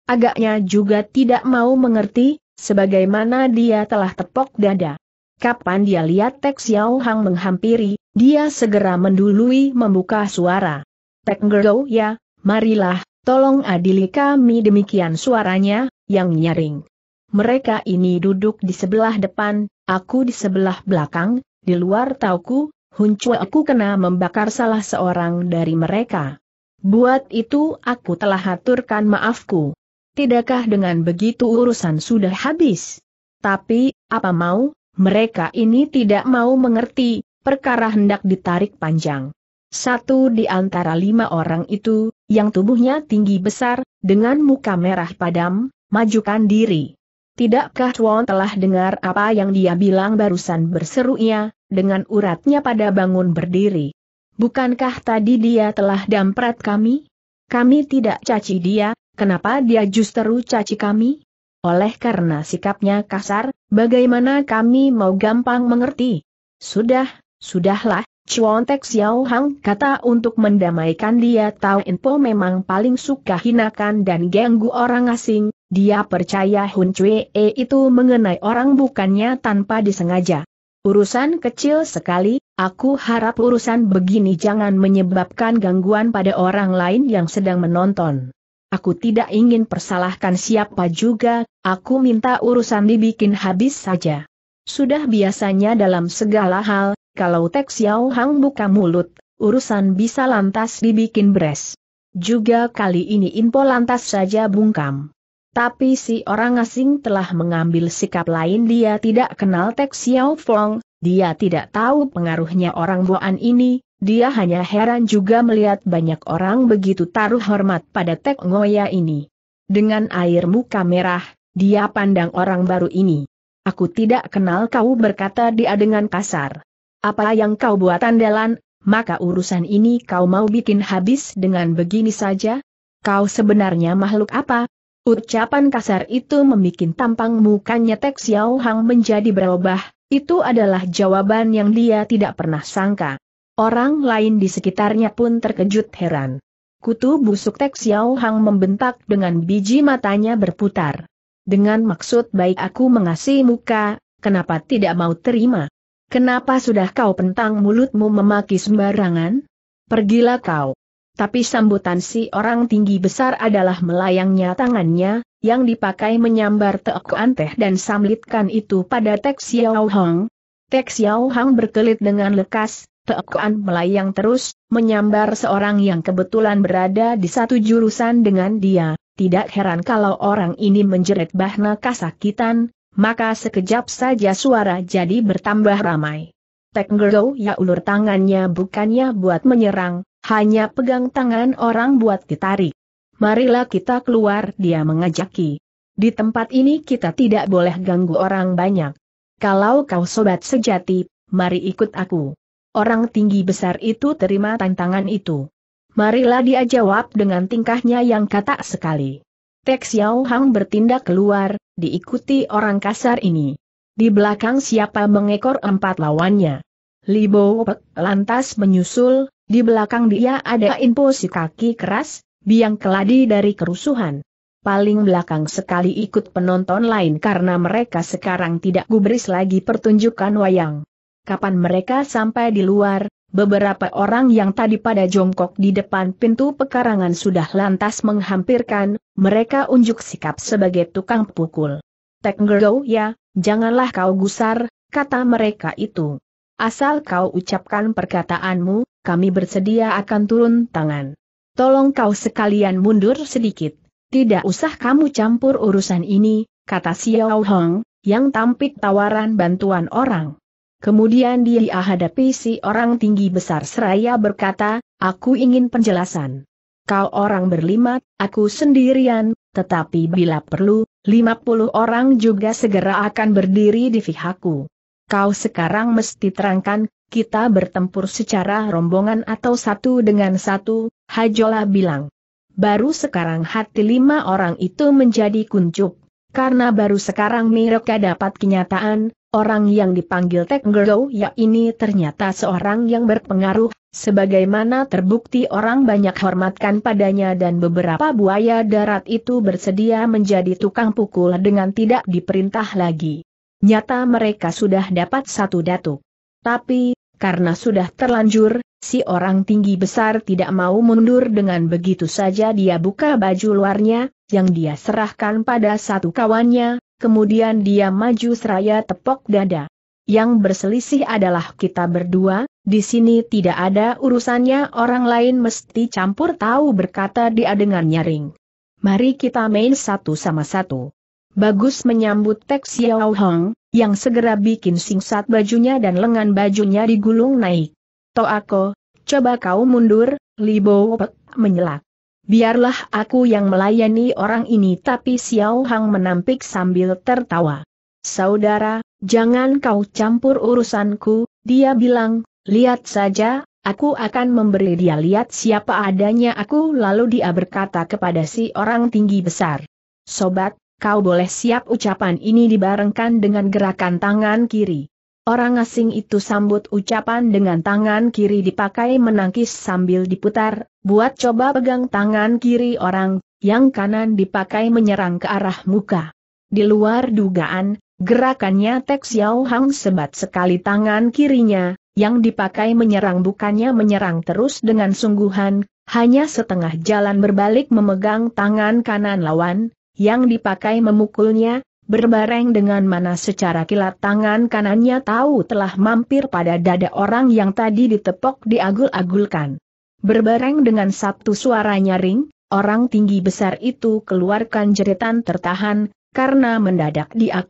Speaker 1: agaknya juga tidak mau mengerti, sebagaimana dia telah tepok dada. Kapan dia lihat Tek Xiao Hang menghampiri, dia segera mendului membuka suara. Tek ngergo ya, marilah, tolong adili kami demikian suaranya, yang nyaring. Mereka ini duduk di sebelah depan, aku di sebelah belakang, di luar tauku, huncu aku kena membakar salah seorang dari mereka. Buat itu aku telah haturkan maafku. Tidakkah dengan begitu urusan sudah habis? Tapi, apa mau, mereka ini tidak mau mengerti, perkara hendak ditarik panjang. Satu di antara lima orang itu, yang tubuhnya tinggi besar, dengan muka merah padam, majukan diri. Tidakkah Chuan telah dengar apa yang dia bilang barusan berseru ia, dengan uratnya pada bangun berdiri. Bukankah tadi dia telah damprat kami? Kami tidak caci dia, kenapa dia justru caci kami? Oleh karena sikapnya kasar, bagaimana kami mau gampang mengerti? Sudah, sudahlah, Chuan Tek Xiao Hang kata untuk mendamaikan dia Tao Enpo memang paling suka hinakan dan ganggu orang asing, dia percaya Hun Cui E itu mengenai orang bukannya tanpa disengaja. Urusan kecil sekali, aku harap urusan begini jangan menyebabkan gangguan pada orang lain yang sedang menonton. Aku tidak ingin persalahkan siapa juga, aku minta urusan dibikin habis saja. Sudah biasanya dalam segala hal, kalau Tek Xiao Hang buka mulut, urusan bisa lantas dibikin beres. Juga kali ini info lantas saja bungkam. Tapi si orang asing telah mengambil sikap lain dia tidak kenal Tek Xiao Fong, dia tidak tahu pengaruhnya orang Boan ini, dia hanya heran juga melihat banyak orang begitu taruh hormat pada Tek Ngoya ini. Dengan air muka merah, dia pandang orang baru ini. Aku tidak kenal kau berkata dia dengan kasar. Apa yang kau buat andalan, maka urusan ini kau mau bikin habis dengan begini saja? Kau sebenarnya makhluk apa? Ucapan kasar itu membuat tampang mukanya Tek Xiao Hang menjadi berubah, itu adalah jawaban yang dia tidak pernah sangka. Orang lain di sekitarnya pun terkejut heran. Kutu busuk Tek Xiao Hang membentak dengan biji matanya berputar. Dengan maksud baik aku mengasih muka, kenapa tidak mau terima? Kenapa sudah kau pentang mulutmu memaki sembarangan? Pergilah kau. Tapi sambutan si orang tinggi besar adalah melayangnya tangannya, yang dipakai menyambar Teok Anteh dan samlitkan itu pada Tek Xiao Hang. Tek Xiao Hang berkelit dengan lekas, Pekoan melayang terus, menyambar seorang yang kebetulan berada di satu jurusan dengan dia. Tidak heran kalau orang ini menjerit bahna kasakitan, maka sekejap saja suara jadi bertambah ramai. Tekngergo ya ulur tangannya bukannya buat menyerang, hanya pegang tangan orang buat ditarik. Marilah kita keluar dia mengajaki. Di tempat ini kita tidak boleh ganggu orang banyak. Kalau kau sobat sejati, mari ikut aku. Orang tinggi besar itu terima tantangan itu. Marilah dia jawab dengan tingkahnya yang katak sekali. Tek Xiao Hang bertindak keluar, diikuti orang kasar ini. Di belakang siapa mengekor empat lawannya. Li Bo Pek lantas menyusul, di belakang dia ada info si kaki keras, biang keladi dari kerusuhan. Paling belakang sekali ikut penonton lain karena mereka sekarang tidak gubris lagi pertunjukan wayang. Kapan mereka sampai di luar, beberapa orang yang tadi pada jongkok di depan pintu pekarangan sudah lantas menghampirkan, mereka unjuk sikap sebagai tukang pukul. Tekngergo ya, janganlah kau gusar, kata mereka itu. Asal kau ucapkan perkataanmu, kami bersedia akan turun tangan. Tolong kau sekalian mundur sedikit. Tidak usah kamu campur urusan ini, kata Xiao Hong, yang tampik tawaran bantuan orang. Kemudian dia hadapi si orang tinggi besar seraya berkata, aku ingin penjelasan. Kau orang berlima, aku sendirian, tetapi bila perlu, lima puluh orang juga segera akan berdiri di pihakku. Kau sekarang mesti terangkan, kita bertempur secara rombongan atau satu dengan satu, Hajola bilang. Baru sekarang hati lima orang itu menjadi kuncup, karena baru sekarang mereka dapat kenyataan, Orang yang dipanggil Tekngero ya ini ternyata seorang yang berpengaruh, sebagaimana terbukti orang banyak hormatkan padanya dan beberapa buaya darat itu bersedia menjadi tukang pukul dengan tidak diperintah lagi. Nyata mereka sudah dapat satu datuk. Tapi, karena sudah terlanjur, si orang tinggi besar tidak mau mundur dengan begitu saja dia buka baju luarnya, yang dia serahkan pada satu kawannya, kemudian dia maju seraya tepok dada. Yang berselisih adalah kita berdua, di sini tidak ada urusannya orang lain mesti campur tahu berkata dia dengan nyaring. Mari kita main satu sama satu. Bagus menyambut Tek Xiao Hong, yang segera bikin singsat bajunya dan lengan bajunya digulung naik. aku, coba kau mundur, Libo Pek, menyelak biarlah aku yang melayani orang ini tapi Xiao Hang menampik sambil tertawa. Saudara, jangan kau campur urusanku, dia bilang, lihat saja, aku akan memberi dia lihat siapa adanya aku lalu dia berkata kepada si orang tinggi besar. Sobat, kau boleh siap ucapan ini dibarengkan dengan gerakan tangan kiri. Orang asing itu sambut ucapan dengan tangan kiri dipakai menangkis sambil diputar, buat coba pegang tangan kiri orang, yang kanan dipakai menyerang ke arah muka. Di luar dugaan, gerakannya Tek Xiao Hang sebat sekali tangan kirinya, yang dipakai menyerang bukannya menyerang terus dengan sungguhan, hanya setengah jalan berbalik memegang tangan kanan lawan, yang dipakai memukulnya, berbareng dengan mana secara kilat tangan kanannya tahu telah mampir pada dada orang yang tadi ditepok diagul-agulkan. Berbareng dengan satu suara nyaring, orang tinggi besar itu keluarkan jeritan tertahan, karena mendadak dia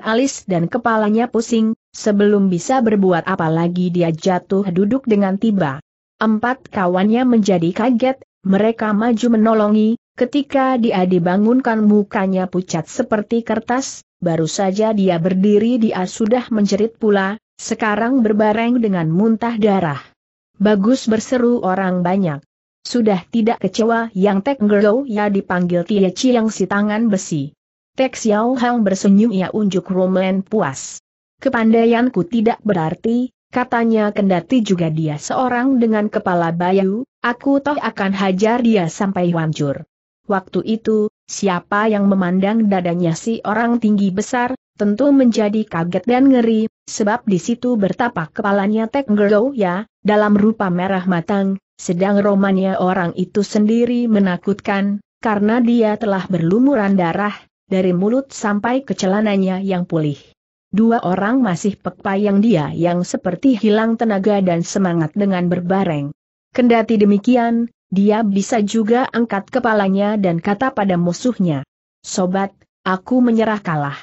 Speaker 1: alis dan kepalanya pusing, sebelum bisa berbuat apa lagi dia jatuh duduk dengan tiba. Empat kawannya menjadi kaget, mereka maju menolongi, Ketika dia dibangunkan mukanya pucat seperti kertas, baru saja dia berdiri dia sudah menjerit pula, sekarang berbareng dengan muntah darah. Bagus berseru orang banyak. Sudah tidak kecewa yang Tek Ngerlo ya dipanggil Tia Chiang si tangan besi. Tek Xiao Hang bersenyum ya unjuk Roman puas. Kepandaianku tidak berarti, katanya kendati juga dia seorang dengan kepala bayu, aku toh akan hajar dia sampai hancur. Waktu itu, siapa yang memandang dadanya si orang tinggi besar, tentu menjadi kaget dan ngeri, sebab di situ bertapak kepalanya Tek Tekngerlow ya, dalam rupa merah matang, sedang romannya orang itu sendiri menakutkan, karena dia telah berlumuran darah, dari mulut sampai ke celananya yang pulih. Dua orang masih pekpayang dia yang seperti hilang tenaga dan semangat dengan berbareng. Kendati demikian, dia bisa juga angkat kepalanya dan kata pada musuhnya. Sobat, aku menyerah kalah.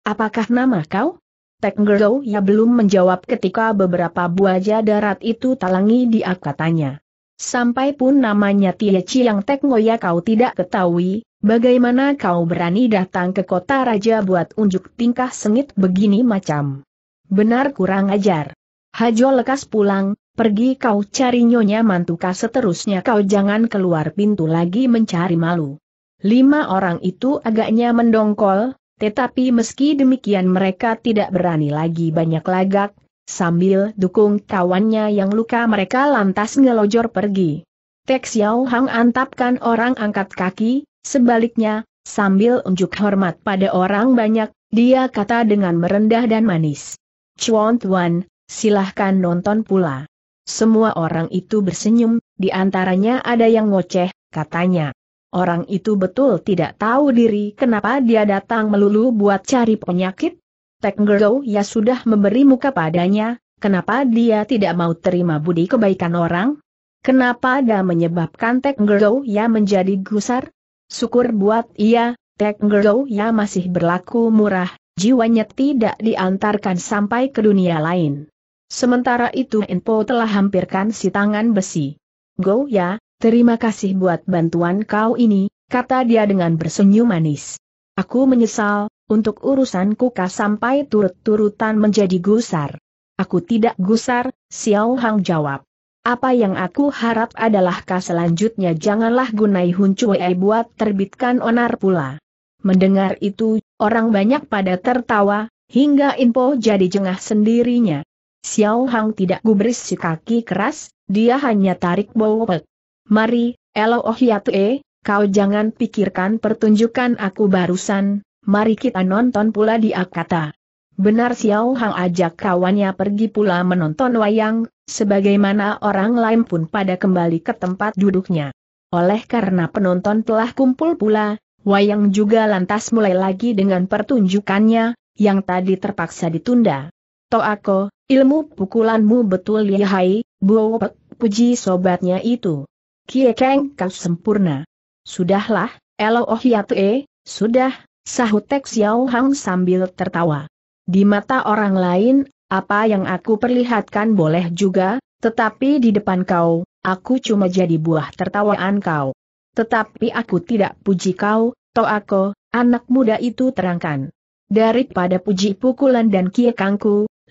Speaker 1: Apakah nama kau? Tekngerlow ya belum menjawab ketika beberapa buaja darat itu talangi dia katanya. Sampai pun namanya Tia Chiang Tekngoya kau tidak ketahui, bagaimana kau berani datang ke kota raja buat unjuk tingkah sengit begini macam. Benar kurang ajar. Hajo lekas pulang, Pergi kau cari Nyonya Mantuka seterusnya kau jangan keluar pintu lagi mencari malu. Lima orang itu agaknya mendongkol, tetapi meski demikian mereka tidak berani lagi banyak lagak, sambil dukung kawannya yang luka mereka lantas ngelojor pergi. Teks Xiao Hang antapkan orang angkat kaki, sebaliknya, sambil unjuk hormat pada orang banyak, dia kata dengan merendah dan manis. Chuan Tuan, silahkan nonton pula. Semua orang itu bersenyum, di antaranya ada yang ngoceh, katanya. Orang itu betul tidak tahu diri kenapa dia datang melulu buat cari penyakit. Tenggero ya sudah memberi muka padanya, kenapa dia tidak mau terima budi kebaikan orang? Kenapa dia menyebabkan Tenggero ya menjadi gusar? Syukur buat ia, Tenggero ya masih berlaku murah, jiwanya tidak diantarkan sampai ke dunia lain. Sementara itu Enpo telah hampirkan si tangan besi. Go ya, terima kasih buat bantuan kau ini, kata dia dengan bersenyum manis. Aku menyesal, untuk urusanku kuka sampai turut-turutan menjadi gusar. Aku tidak gusar, Xiao Hang jawab. Apa yang aku harap adalah kas selanjutnya janganlah gunai Hun Cui buat terbitkan onar pula. Mendengar itu, orang banyak pada tertawa, hingga Inpo jadi jengah sendirinya. Xiao Hang tidak gubris si kaki keras, dia hanya tarik pek. Mari, Elo Oh Yatue, kau jangan pikirkan pertunjukan aku barusan, mari kita nonton pula di Akata. Benar Xiao Hang ajak kawannya pergi pula menonton wayang, sebagaimana orang lain pun pada kembali ke tempat duduknya. Oleh karena penonton telah kumpul pula, wayang juga lantas mulai lagi dengan pertunjukannya, yang tadi terpaksa ditunda. Toako, Ilmu pukulanmu betul lihai, Bo puji sobatnya itu. Kie keng, kau sempurna. Sudahlah, Elo Oh Yatue, sudah, sahut Tek Xiao Hang sambil tertawa. Di mata orang lain, apa yang aku perlihatkan boleh juga, tetapi di depan kau, aku cuma jadi buah tertawaan kau. Tetapi aku tidak puji kau, Toako, anak muda itu terangkan. Daripada puji pukulan dan kie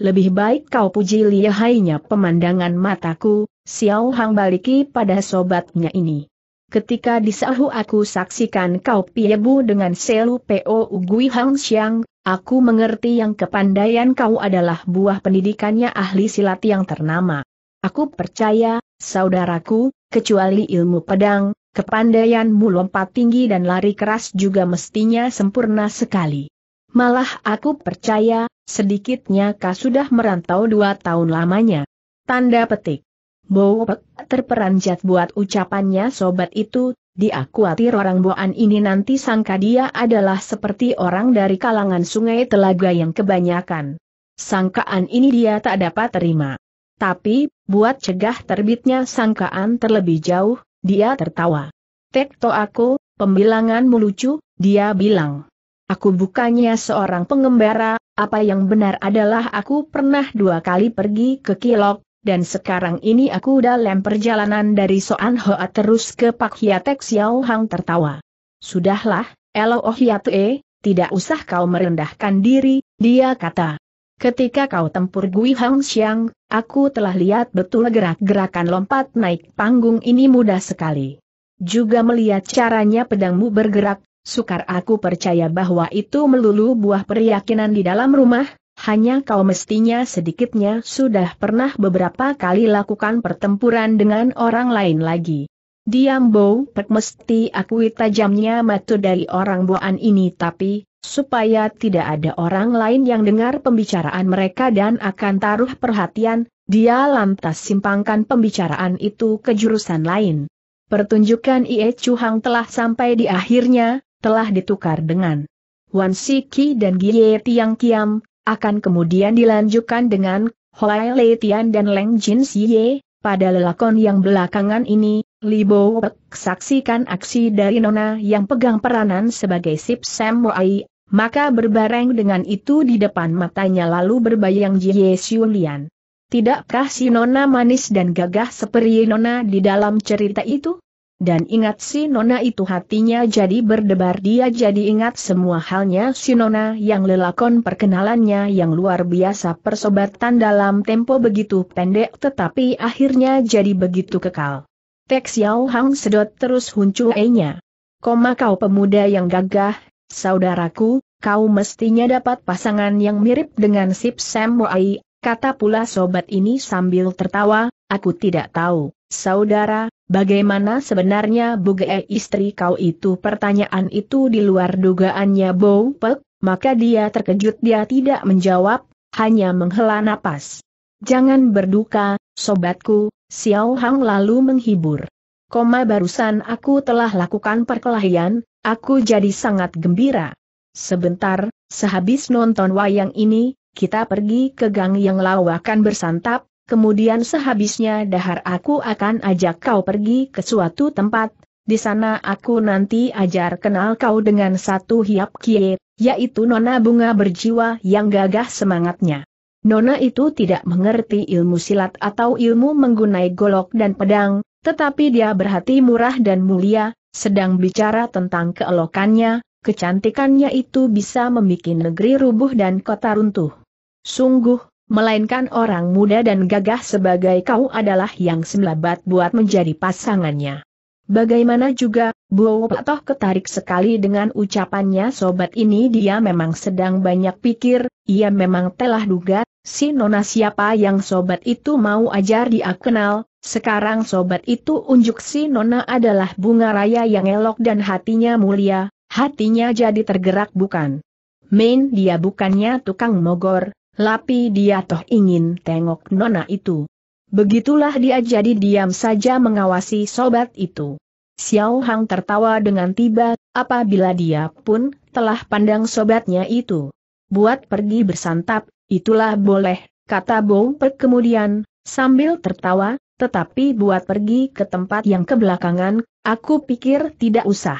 Speaker 1: lebih baik kau puji lihainya pemandangan mataku, Xiao Hang baliki pada sobatnya ini. Ketika disahu aku saksikan kau piebu dengan selu PO Gui Hang Xiang, aku mengerti yang kepandaian kau adalah buah pendidikannya ahli silat yang ternama. Aku percaya, saudaraku, kecuali ilmu pedang, kepandaianmu lompat tinggi dan lari keras juga mestinya sempurna sekali. Malah aku percaya, sedikitnya kau sudah merantau dua tahun lamanya. Tanda petik. Bowek terperanjat buat ucapannya sobat itu, dia khawatir orang Boan ini nanti sangka dia adalah seperti orang dari kalangan sungai telaga yang kebanyakan. Sangkaan ini dia tak dapat terima. Tapi, buat cegah terbitnya sangkaan terlebih jauh, dia tertawa. Tekto aku, pembilanganmu lucu, dia bilang. Aku bukannya seorang pengembara, apa yang benar adalah aku pernah dua kali pergi ke Kilok, dan sekarang ini aku dalam perjalanan dari Soan Hoa terus ke Pak Hiatek Xiao Hang tertawa. Sudahlah, Elo Oh Hiatue, tidak usah kau merendahkan diri, dia kata. Ketika kau tempur Gui Hang Xiang, aku telah lihat betul gerak-gerakan lompat naik panggung ini mudah sekali. Juga melihat caranya pedangmu bergerak, Sukar aku percaya bahwa itu melulu buah peryakinan di dalam rumah, hanya kau mestinya sedikitnya sudah pernah beberapa kali lakukan pertempuran dengan orang lain lagi. Diam Bo Pek mesti akui tajamnya matu dari orang buaan ini tapi, supaya tidak ada orang lain yang dengar pembicaraan mereka dan akan taruh perhatian, dia lantas simpangkan pembicaraan itu ke jurusan lain. Pertunjukan Ie Chu Hang telah sampai di akhirnya, telah ditukar dengan Wan Si Ki dan Gie Tiang Kiam, akan kemudian dilanjutkan dengan Hoai Le Tian dan Leng Jin Ye, pada lelakon yang belakangan ini, Li Bo Pek saksikan aksi dari Nona yang pegang peranan sebagai Sip Sam Moai, maka berbareng dengan itu di depan matanya lalu berbayang Jie Xiu Lian. Tidakkah si Nona manis dan gagah seperti Nona di dalam cerita itu? Dan ingat si Nona itu hatinya jadi berdebar dia jadi ingat semua halnya si Nona yang lelakon perkenalannya yang luar biasa persobatan dalam tempo begitu pendek tetapi akhirnya jadi begitu kekal. Tek Xiao Hang sedot terus E-nya. Koma kau pemuda yang gagah, saudaraku, kau mestinya dapat pasangan yang mirip dengan Sip Sam Wai, kata pula sobat ini sambil tertawa, aku tidak tahu, saudara, Bagaimana sebenarnya Buge istri kau itu pertanyaan itu di luar dugaannya Bow Pek, maka dia terkejut dia tidak menjawab, hanya menghela napas. Jangan berduka, sobatku, Xiao Hang lalu menghibur. Koma barusan aku telah lakukan perkelahian, aku jadi sangat gembira. Sebentar, sehabis nonton wayang ini, kita pergi ke gang yang lawakan bersantap, kemudian sehabisnya dahar aku akan ajak kau pergi ke suatu tempat, di sana aku nanti ajar kenal kau dengan satu hiap kie, yaitu nona bunga berjiwa yang gagah semangatnya. Nona itu tidak mengerti ilmu silat atau ilmu menggunai golok dan pedang, tetapi dia berhati murah dan mulia, sedang bicara tentang keelokannya, kecantikannya itu bisa membuat negeri rubuh dan kota runtuh. Sungguh, melainkan orang muda dan gagah sebagai kau adalah yang selabat buat menjadi pasangannya. Bagaimana juga, bu Patoh ketarik sekali dengan ucapannya sobat ini dia memang sedang banyak pikir, ia memang telah duga, si nona siapa yang sobat itu mau ajar dia kenal, sekarang sobat itu unjuk si nona adalah bunga raya yang elok dan hatinya mulia, hatinya jadi tergerak bukan. Main dia bukannya tukang mogor, Lapi dia toh ingin tengok nona itu. Begitulah dia jadi diam saja mengawasi sobat itu. Xiao Hang tertawa dengan tiba, apabila dia pun telah pandang sobatnya itu. Buat pergi bersantap, itulah boleh, kata Bo Per kemudian, sambil tertawa, tetapi buat pergi ke tempat yang kebelakangan, aku pikir tidak usah.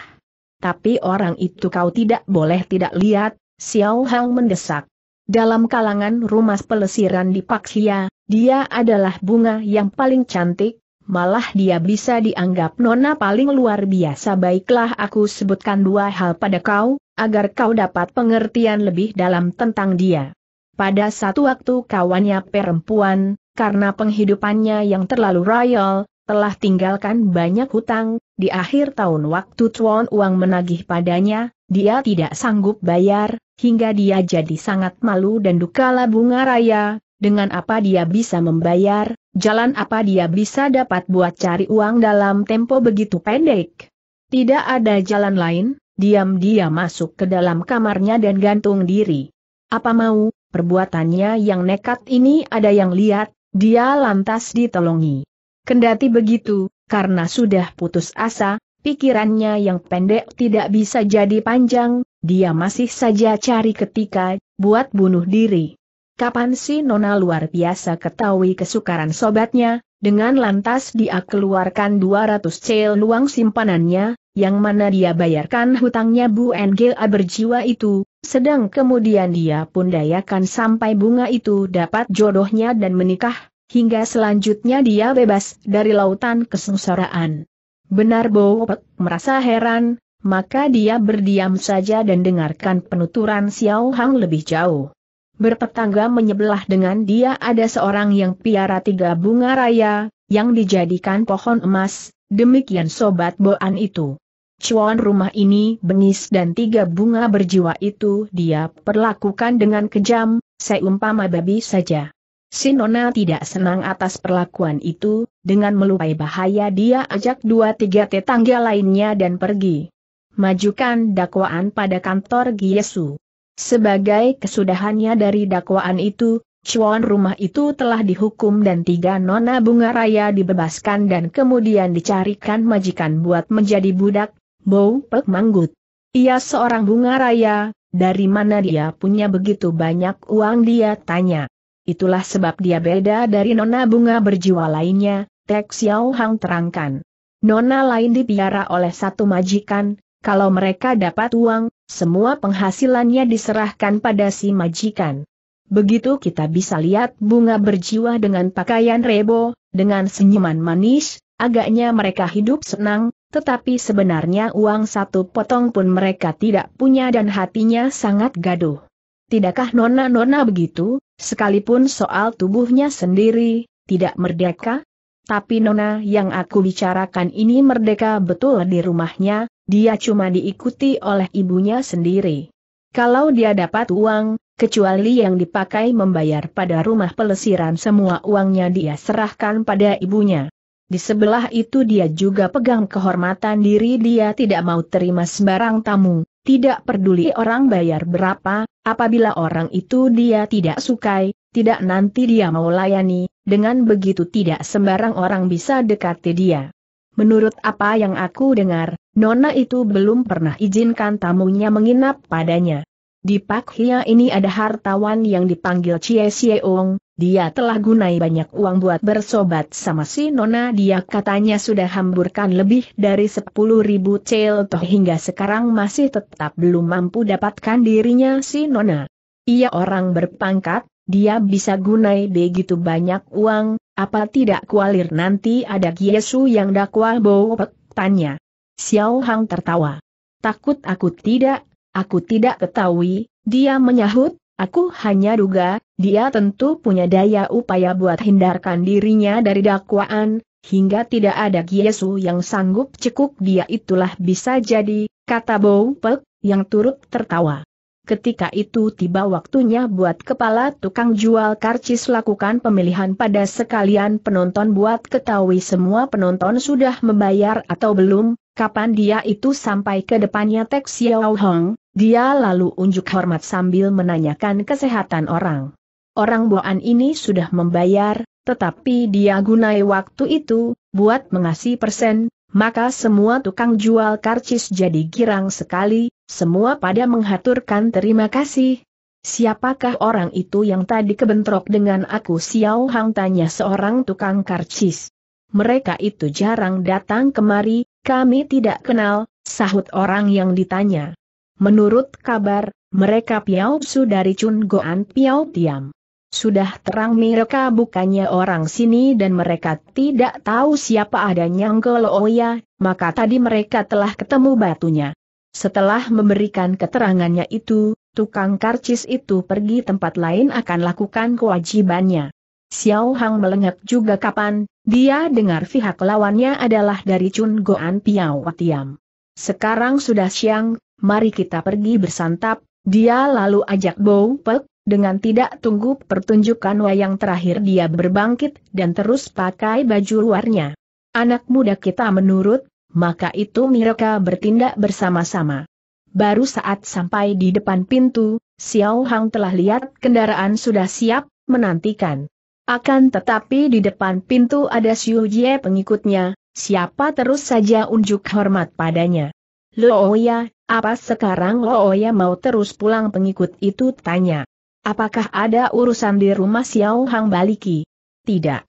Speaker 1: Tapi orang itu kau tidak boleh tidak lihat, Xiao Hang mendesak. Dalam kalangan rumah pelesiran di Paksia, dia adalah bunga yang paling cantik, malah dia bisa dianggap nona paling luar biasa. Baiklah aku sebutkan dua hal pada kau, agar kau dapat pengertian lebih dalam tentang dia. Pada satu waktu kawannya perempuan, karena penghidupannya yang terlalu royal, telah tinggalkan banyak hutang, di akhir tahun waktu cuan uang menagih padanya, dia tidak sanggup bayar, hingga dia jadi sangat malu dan dukala bunga raya, dengan apa dia bisa membayar, jalan apa dia bisa dapat buat cari uang dalam tempo begitu pendek. Tidak ada jalan lain, diam-diam masuk ke dalam kamarnya dan gantung diri. Apa mau, perbuatannya yang nekat ini ada yang lihat, dia lantas ditolongi. Kendati begitu, karena sudah putus asa, pikirannya yang pendek tidak bisa jadi panjang, dia masih saja cari ketika, buat bunuh diri. Kapan si Nona luar biasa ketahui kesukaran sobatnya, dengan lantas dia keluarkan 200 cel luang simpanannya, yang mana dia bayarkan hutangnya Bu NGA berjiwa itu, sedang kemudian dia pun dayakan sampai bunga itu dapat jodohnya dan menikah, hingga selanjutnya dia bebas dari lautan kesengsaraan. Benar Bowo merasa heran, maka dia berdiam saja dan dengarkan penuturan Xiao Hang lebih jauh. Bertetangga menyebelah dengan dia ada seorang yang piara tiga bunga raya, yang dijadikan pohon emas, demikian sobat Boan itu. Cuan rumah ini bengis dan tiga bunga berjiwa itu dia perlakukan dengan kejam, seumpama babi saja. Si Nona tidak senang atas perlakuan itu, dengan melupai bahaya dia ajak dua tiga tetangga lainnya dan pergi majukan dakwaan pada kantor Giesu. Sebagai kesudahannya dari dakwaan itu, cuan rumah itu telah dihukum dan tiga nona bunga raya dibebaskan dan kemudian dicarikan majikan buat menjadi budak, Bow Pek Manggut. Ia seorang bunga raya, dari mana dia punya begitu banyak uang dia tanya. Itulah sebab dia beda dari nona bunga berjiwa lainnya, Tek Xiao Hang terangkan. Nona lain dipiara oleh satu majikan, kalau mereka dapat uang, semua penghasilannya diserahkan pada si majikan. Begitu kita bisa lihat bunga berjiwa dengan pakaian rebo, dengan senyuman manis, agaknya mereka hidup senang, tetapi sebenarnya uang satu potong pun mereka tidak punya dan hatinya sangat gaduh. Tidakkah nona-nona begitu, sekalipun soal tubuhnya sendiri, tidak merdeka? Tapi Nona yang aku bicarakan ini merdeka betul di rumahnya, dia cuma diikuti oleh ibunya sendiri. Kalau dia dapat uang, kecuali yang dipakai membayar pada rumah pelesiran semua uangnya dia serahkan pada ibunya. Di sebelah itu dia juga pegang kehormatan diri dia tidak mau terima sembarang tamu, tidak peduli orang bayar berapa, apabila orang itu dia tidak sukai, tidak nanti dia mau layani, dengan begitu tidak sembarang orang bisa dekati dia. Menurut apa yang aku dengar, Nona itu belum pernah izinkan tamunya menginap padanya. Di Pak Hia ini ada hartawan yang dipanggil Chie Xie Ong, dia telah gunai banyak uang buat bersobat sama si Nona dia katanya sudah hamburkan lebih dari 10 ribu cel toh hingga sekarang masih tetap belum mampu dapatkan dirinya si Nona. Ia orang berpangkat, dia bisa gunai begitu banyak uang, apa tidak kualir nanti ada Giesu yang dakwa bowpek, tanya. Xiao Hang tertawa. Takut aku tidak, aku tidak ketahui, dia menyahut, aku hanya duga, dia tentu punya daya upaya buat hindarkan dirinya dari dakwaan, hingga tidak ada Giesu yang sanggup cekuk dia itulah bisa jadi, kata Pek yang turut tertawa ketika itu tiba waktunya buat kepala tukang jual karcis lakukan pemilihan pada sekalian penonton buat ketahui semua penonton sudah membayar atau belum, kapan dia itu sampai ke depannya Tek Xiao Hong, dia lalu unjuk hormat sambil menanyakan kesehatan orang. Orang Boan ini sudah membayar, tetapi dia gunai waktu itu, buat mengasih persen, maka semua tukang jual karcis jadi girang sekali, semua pada menghaturkan terima kasih. Siapakah orang itu yang tadi kebentrok dengan aku Xiao Hang tanya seorang tukang karcis. Mereka itu jarang datang kemari, kami tidak kenal, sahut orang yang ditanya. Menurut kabar, mereka Piao Su dari Chun Goan Piao Tiam. Sudah terang mereka bukannya orang sini dan mereka tidak tahu siapa adanya Ngoloya, maka tadi mereka telah ketemu batunya. Setelah memberikan keterangannya itu, tukang karcis itu pergi tempat lain akan lakukan kewajibannya. Xiao Hang melengak juga kapan, dia dengar pihak lawannya adalah dari Chun Goan Piao Watiam. Sekarang sudah siang, mari kita pergi bersantap, dia lalu ajak Bou Pek, dengan tidak tunggu pertunjukan wayang terakhir dia berbangkit dan terus pakai baju luarnya. Anak muda kita menurut maka itu mereka bertindak bersama-sama. Baru saat sampai di depan pintu, Xiao Hang telah lihat kendaraan sudah siap, menantikan. Akan tetapi di depan pintu ada Xiu Jie pengikutnya, siapa terus saja unjuk hormat padanya. Looya, apa sekarang Looya mau terus pulang pengikut itu tanya. Apakah ada urusan di rumah Xiao Hang Baliki? Tidak.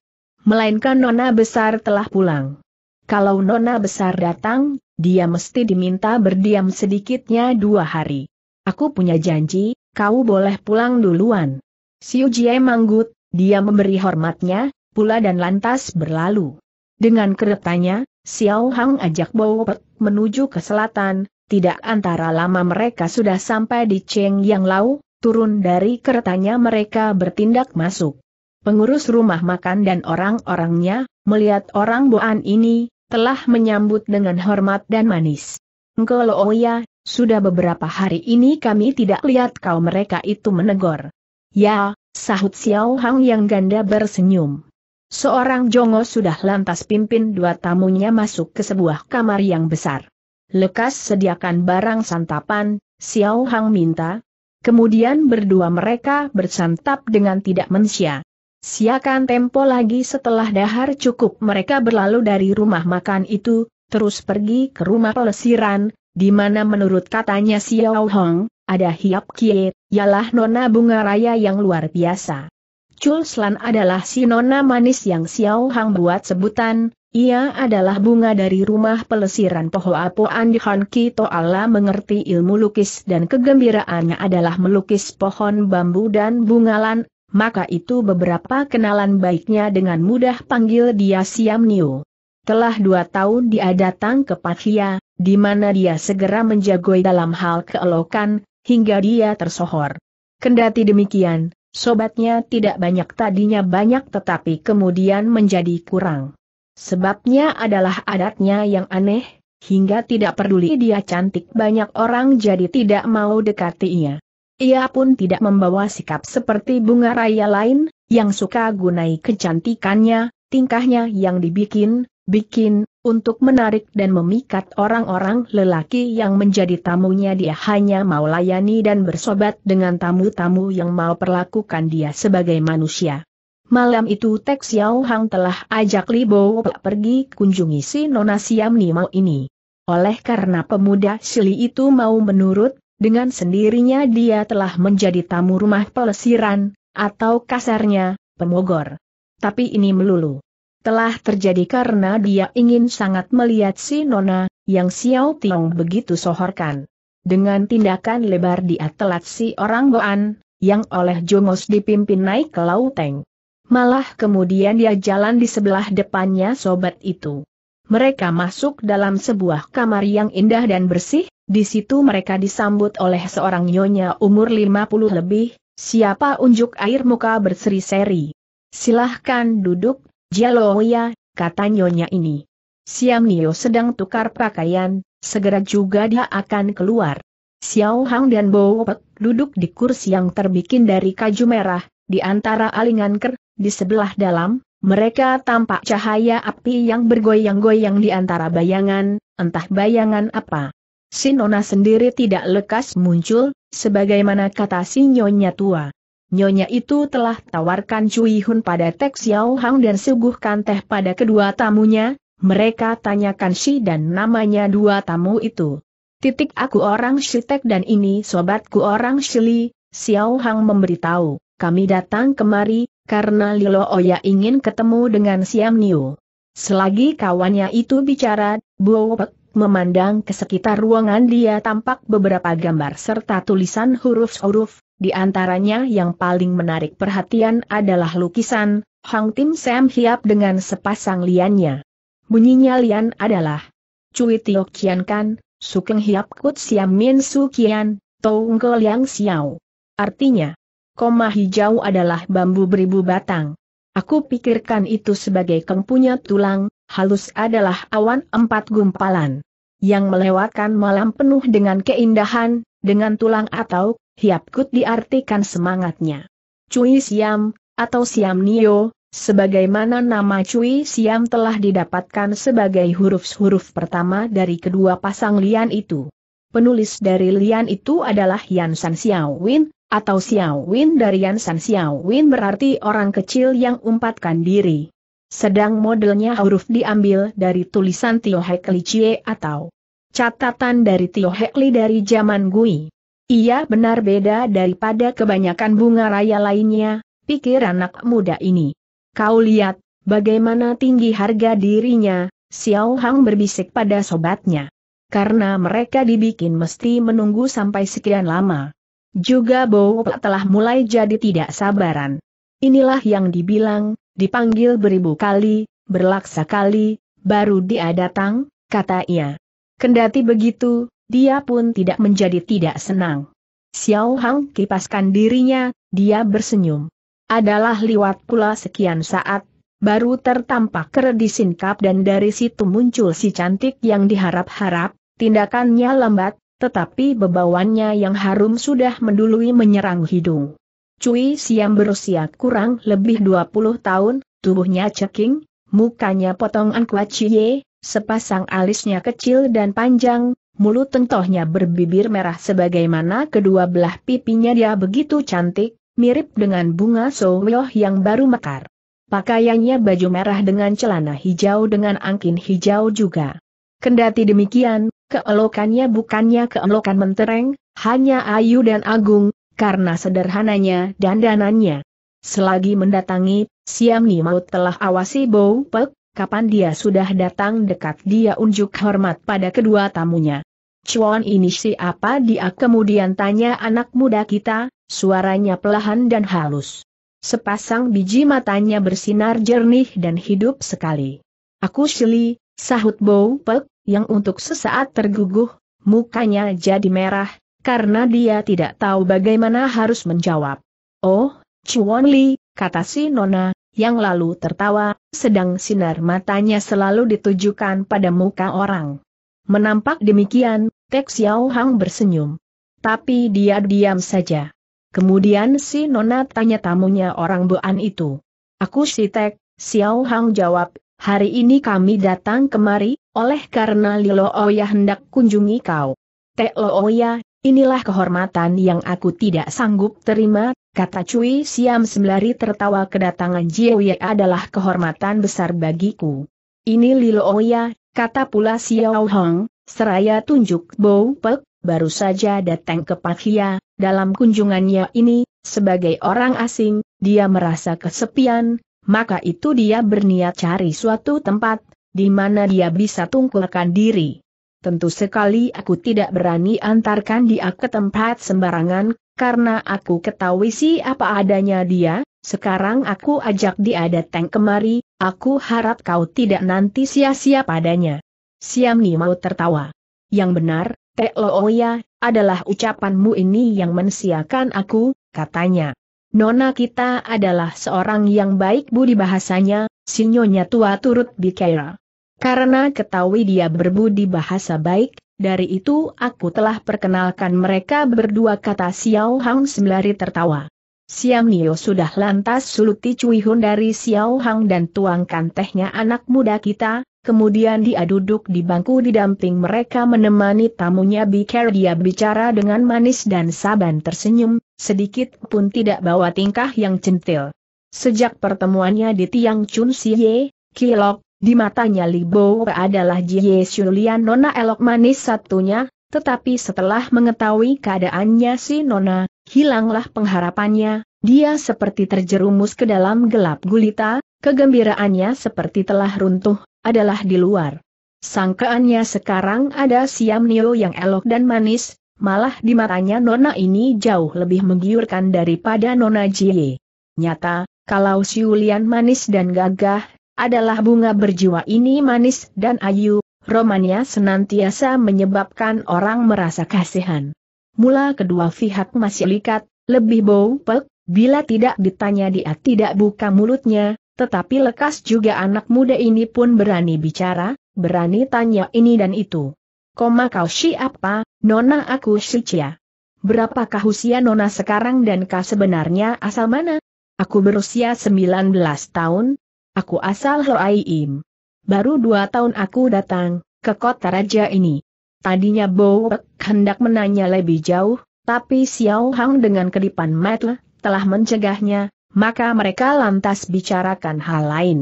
Speaker 1: Melainkan Nona Besar telah pulang. Kalau Nona besar datang, dia mesti diminta berdiam sedikitnya dua hari. Aku punya janji, kau boleh pulang duluan. Siu Jie manggut, dia memberi hormatnya, pula dan lantas berlalu. Dengan keretanya, Xiao Hang ajak Bao Pe menuju ke selatan, tidak antara lama mereka sudah sampai di Cheng Yang Lau, turun dari keretanya mereka bertindak masuk. Pengurus rumah makan dan orang-orangnya, melihat orang Boan ini, telah menyambut dengan hormat dan manis. Ngkolo Oya, oh sudah beberapa hari ini kami tidak lihat kau mereka itu menegur. Ya, sahut Xiao Hang yang ganda bersenyum. Seorang Jongo sudah lantas pimpin dua tamunya masuk ke sebuah kamar yang besar. Lekas sediakan barang santapan, Xiao Hang minta, Kemudian berdua mereka bersantap dengan tidak mensia. Siakan tempo lagi setelah dahar cukup mereka berlalu dari rumah makan itu, terus pergi ke rumah pelesiran, di mana menurut katanya Xiao Hong, ada Hiap Kie, ialah nona bunga raya yang luar biasa. Chul Slan adalah si nona manis yang Xiao Hang buat sebutan, ia adalah bunga dari rumah pelesiran Pohoapoan di Kito Allah mengerti ilmu lukis dan kegembiraannya adalah melukis pohon bambu dan bungalan maka itu beberapa kenalan baiknya dengan mudah panggil dia Siam Nio. Telah dua tahun dia datang ke Pathia, di mana dia segera menjagoi dalam hal keelokan, hingga dia tersohor. Kendati demikian, sobatnya tidak banyak tadinya banyak tetapi kemudian menjadi kurang. Sebabnya adalah adatnya yang aneh, hingga tidak peduli dia cantik banyak orang jadi tidak mau dekatinya. Ia pun tidak membawa sikap seperti bunga raya lain, yang suka gunai kecantikannya, tingkahnya yang dibikin, bikin, untuk menarik dan memikat orang-orang lelaki yang menjadi tamunya dia hanya mau layani dan bersobat dengan tamu-tamu yang mau perlakukan dia sebagai manusia. Malam itu Tek Xiao Hang telah ajak Li Bo pergi kunjungi si Nona Siam Nimo ini. Oleh karena pemuda Sili itu mau menurut, dengan sendirinya dia telah menjadi tamu rumah pelesiran, atau kasarnya, pemogor. Tapi ini melulu. Telah terjadi karena dia ingin sangat melihat si Nona, yang Xiao Tiong begitu sohorkan. Dengan tindakan lebar dia telat si orang Goan, yang oleh Jongos dipimpin naik ke Lauteng. Malah kemudian dia jalan di sebelah depannya sobat itu. Mereka masuk dalam sebuah kamar yang indah dan bersih, di situ mereka disambut oleh seorang nyonya umur 50 lebih, siapa unjuk air muka berseri-seri. Silahkan duduk, Jaloya, kata nyonya ini. Siam Nio sedang tukar pakaian, segera juga dia akan keluar. Xiao Hang dan Bo Pek duduk di kursi yang terbikin dari kaju merah, di antara alingan ker, di sebelah dalam, mereka tampak cahaya api yang bergoyang-goyang di antara bayangan, entah bayangan apa. Sinona sendiri tidak lekas muncul, sebagaimana kata si Nyonya tua. Nyonya itu telah tawarkan Cui Hun pada Tek Xiao Hang dan suguhkan teh pada kedua tamunya, mereka tanyakan si dan namanya dua tamu itu. Titik aku orang Tek dan ini sobatku orang Li, Xiao Hang memberitahu, kami datang kemari, karena Lilo Oya ingin ketemu dengan Siam Niu. Selagi kawannya itu bicara, Buo Pek Memandang ke sekitar ruangan dia tampak beberapa gambar serta tulisan huruf-huruf, di antaranya yang paling menarik perhatian adalah lukisan, Hang Tim Sam Hiap dengan sepasang liannya. Bunyinya lian adalah Cui Tio Kian Kan, Sukeng Hiap Kut Siam Min Su Kian, Tong siau. Liang Xiao. Artinya, koma hijau adalah bambu beribu batang. Aku pikirkan itu sebagai kempunya tulang, halus adalah awan empat gumpalan. Yang melewatkan malam penuh dengan keindahan, dengan tulang atau hiapkut diartikan semangatnya. Cui Siam, atau Siam Nio, sebagaimana nama Cui Siam telah didapatkan sebagai huruf-huruf pertama dari kedua pasang lian itu. Penulis dari lian itu adalah Yan San Xiao Win, atau Xiao Win dari Yan San Xiao Win berarti orang kecil yang umpatkan diri sedang modelnya huruf diambil dari tulisan Tio Li Chie atau catatan dari Tio Li dari zaman Gui. Ia benar beda daripada kebanyakan bunga raya lainnya, pikir anak muda ini. Kau lihat, bagaimana tinggi harga dirinya, Xiao Hang berbisik pada sobatnya. Karena mereka dibikin mesti menunggu sampai sekian lama. Juga Bo telah mulai jadi tidak sabaran. Inilah yang dibilang, Dipanggil beribu kali, berlaksa kali, baru dia datang, kata ia. Kendati begitu, dia pun tidak menjadi tidak senang. Xiao Hang kipaskan dirinya, dia bersenyum. Adalah liwat pula sekian saat, baru tertampak keredi singkap dan dari situ muncul si cantik yang diharap-harap, tindakannya lambat, tetapi bebawannya yang harum sudah mendului menyerang hidung. Cui Siam berusia kurang lebih 20 tahun, tubuhnya ceking, mukanya potongan cie, sepasang alisnya kecil dan panjang, mulut tentohnya berbibir merah sebagaimana kedua belah pipinya dia begitu cantik, mirip dengan bunga soyoh yang baru mekar. Pakaiannya baju merah dengan celana hijau dengan angkin hijau juga. Kendati demikian, keelokannya bukannya keelokan mentereng, hanya ayu dan agung, karena sederhananya dan danannya. Selagi mendatangi, Siam Maut telah awasi Bou Pek, kapan dia sudah datang dekat dia unjuk hormat pada kedua tamunya. Cuan ini siapa dia kemudian tanya anak muda kita, suaranya pelahan dan halus. Sepasang biji matanya bersinar jernih dan hidup sekali. Aku Shili, sahut Bou Pek, yang untuk sesaat terguguh, mukanya jadi merah, karena dia tidak tahu bagaimana harus menjawab. Oh, Chuan Li, kata si Nona, yang lalu tertawa, sedang sinar matanya selalu ditujukan pada muka orang. Menampak demikian, Tek Xiao Hang bersenyum. Tapi dia diam saja. Kemudian si Nona tanya tamunya orang Buan itu. Aku si Tek, Xiao Hang jawab, hari ini kami datang kemari, oleh karena Lilo Oya oh hendak kunjungi kau. Tek Lo Oya, oh Inilah kehormatan yang aku tidak sanggup terima, kata Cui Siam sembari tertawa kedatangan Jiaoye adalah kehormatan besar bagiku. Ini Lilo Oya, kata pula Xiao Hong, seraya tunjuk Bo Pek, baru saja datang ke Pakhia, dalam kunjungannya ini, sebagai orang asing, dia merasa kesepian, maka itu dia berniat cari suatu tempat, di mana dia bisa tungkulkan diri tentu sekali aku tidak berani antarkan dia ke tempat sembarangan, karena aku ketahui si apa adanya dia, sekarang aku ajak dia datang kemari, aku harap kau tidak nanti sia-sia padanya. Siam Ni mau tertawa. Yang benar, Tek Looya, adalah ucapanmu ini yang mensiakan aku, katanya. Nona kita adalah seorang yang baik budi bahasanya, sinyonya tua turut bikera. Karena ketahui dia berbudi bahasa baik, dari itu aku telah perkenalkan mereka berdua kata Xiao Hang sembari tertawa. Siam Nio sudah lantas suluti Hun dari Xiao Hang dan tuangkan tehnya anak muda kita, kemudian dia duduk di bangku di damping mereka menemani tamunya Biker dia bicara dengan manis dan saban tersenyum, sedikit pun tidak bawa tingkah yang centil. Sejak pertemuannya di Tiang Chun Siye, Kilok, di matanya Libo adalah Jie Xulian Nona elok manis satunya, tetapi setelah mengetahui keadaannya si Nona, hilanglah pengharapannya, dia seperti terjerumus ke dalam gelap gulita, kegembiraannya seperti telah runtuh, adalah di luar. Sangkaannya sekarang ada Siam Nio yang elok dan manis, malah di matanya Nona ini jauh lebih menggiurkan daripada Nona Jie. Nyata, kalau Siulian manis dan gagah, adalah bunga berjiwa ini manis dan ayu, romannya senantiasa menyebabkan orang merasa kasihan. Mula kedua pihak masih likat, lebih bau pek, bila tidak ditanya dia tidak buka mulutnya, tetapi lekas juga anak muda ini pun berani bicara, berani tanya ini dan itu. Koma kau siapa, nona aku si Cia. Berapakah usia nona sekarang dan kau sebenarnya asal mana? Aku berusia 19 tahun, Aku asal Im. Baru dua tahun aku datang, ke kota raja ini. Tadinya Bo hendak menanya lebih jauh, tapi Xiao Hang dengan kedipan mata telah mencegahnya, maka mereka lantas bicarakan hal lain.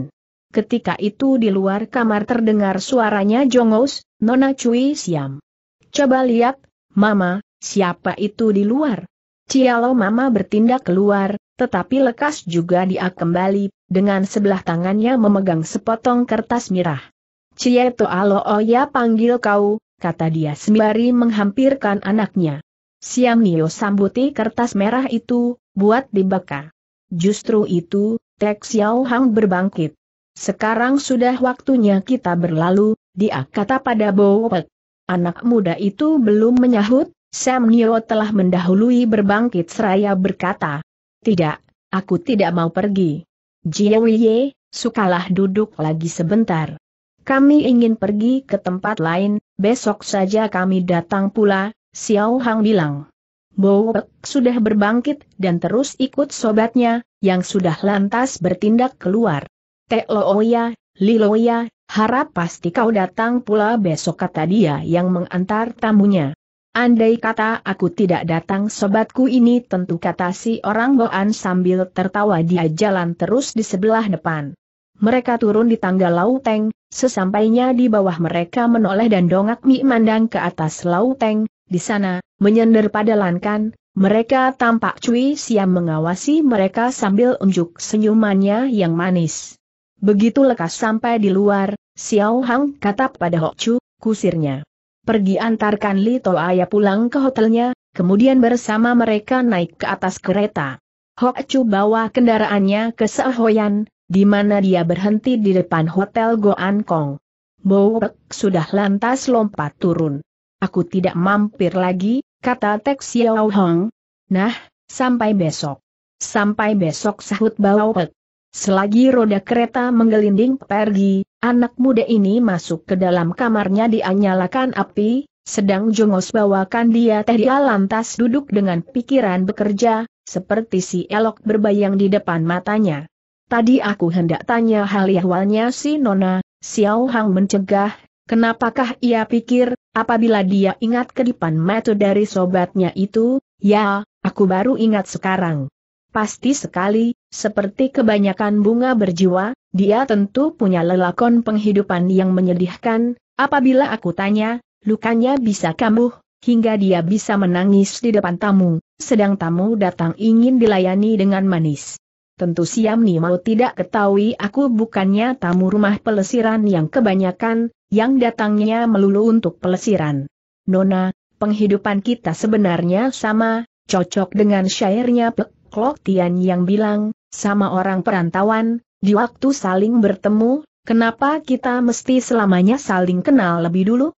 Speaker 1: Ketika itu di luar kamar terdengar suaranya jongos, Nona Cui Siam. Coba lihat, Mama, siapa itu di luar? Cialo Mama bertindak keluar, tetapi lekas juga dia kembali, dengan sebelah tangannya memegang sepotong kertas merah, Cieto oya oh panggil kau, kata dia sembari menghampirkan anaknya. Siam Nio sambuti kertas merah itu, buat dibaka. Justru itu, Tek Xiao Hang berbangkit. Sekarang sudah waktunya kita berlalu, dia kata pada Bowek. Anak muda itu belum menyahut, Sam Nio telah mendahului berbangkit seraya berkata. Tidak, aku tidak mau pergi. Jiewiye, sukalah duduk lagi sebentar. Kami ingin pergi ke tempat lain, besok saja kami datang pula, Xiao Hang bilang. Bowek sudah berbangkit dan terus ikut sobatnya, yang sudah lantas bertindak keluar. Te Teoya, oh Liloya, harap pasti kau datang pula besok kata dia yang mengantar tamunya. Andai kata aku tidak datang sobatku ini tentu kata si orang boan sambil tertawa dia jalan terus di sebelah depan. Mereka turun di tangga Lauteng, sesampainya di bawah mereka menoleh dan dongak mi mandang ke atas Lauteng, di sana, menyender pada lankan, mereka tampak cuy siam mengawasi mereka sambil unjuk senyumannya yang manis. Begitu lekas sampai di luar, Xiao Hang kata pada Hok Chu, kusirnya pergi antarkan Lito Aya pulang ke hotelnya, kemudian bersama mereka naik ke atas kereta. Hok Chu bawa kendaraannya ke Sehoyan, di mana dia berhenti di depan Hotel Goan Kong. Bowek sudah lantas lompat turun. Aku tidak mampir lagi, kata Tek Xiao Hong. Nah, sampai besok. Sampai besok sahut Bowek. Selagi roda kereta menggelinding pergi, Anak muda ini masuk ke dalam kamarnya dianyalakan api, sedang Jongos bawakan dia teh dia lantas duduk dengan pikiran bekerja, seperti si elok berbayang di depan matanya. Tadi aku hendak tanya hal ihwalnya si Nona, Xiao Hang mencegah, kenapakah ia pikir, apabila dia ingat kedipan mata dari sobatnya itu, ya, aku baru ingat sekarang. Pasti sekali, seperti kebanyakan bunga berjiwa, dia tentu punya lelakon penghidupan yang menyedihkan, apabila aku tanya, lukanya bisa kambuh, hingga dia bisa menangis di depan tamu, sedang tamu datang ingin dilayani dengan manis. Tentu siam nih mau tidak ketahui aku bukannya tamu rumah pelesiran yang kebanyakan, yang datangnya melulu untuk pelesiran. Nona, penghidupan kita sebenarnya sama, cocok dengan syairnya Pek Klok Tian yang bilang, sama orang perantauan, di waktu saling bertemu, kenapa kita mesti selamanya saling kenal lebih dulu?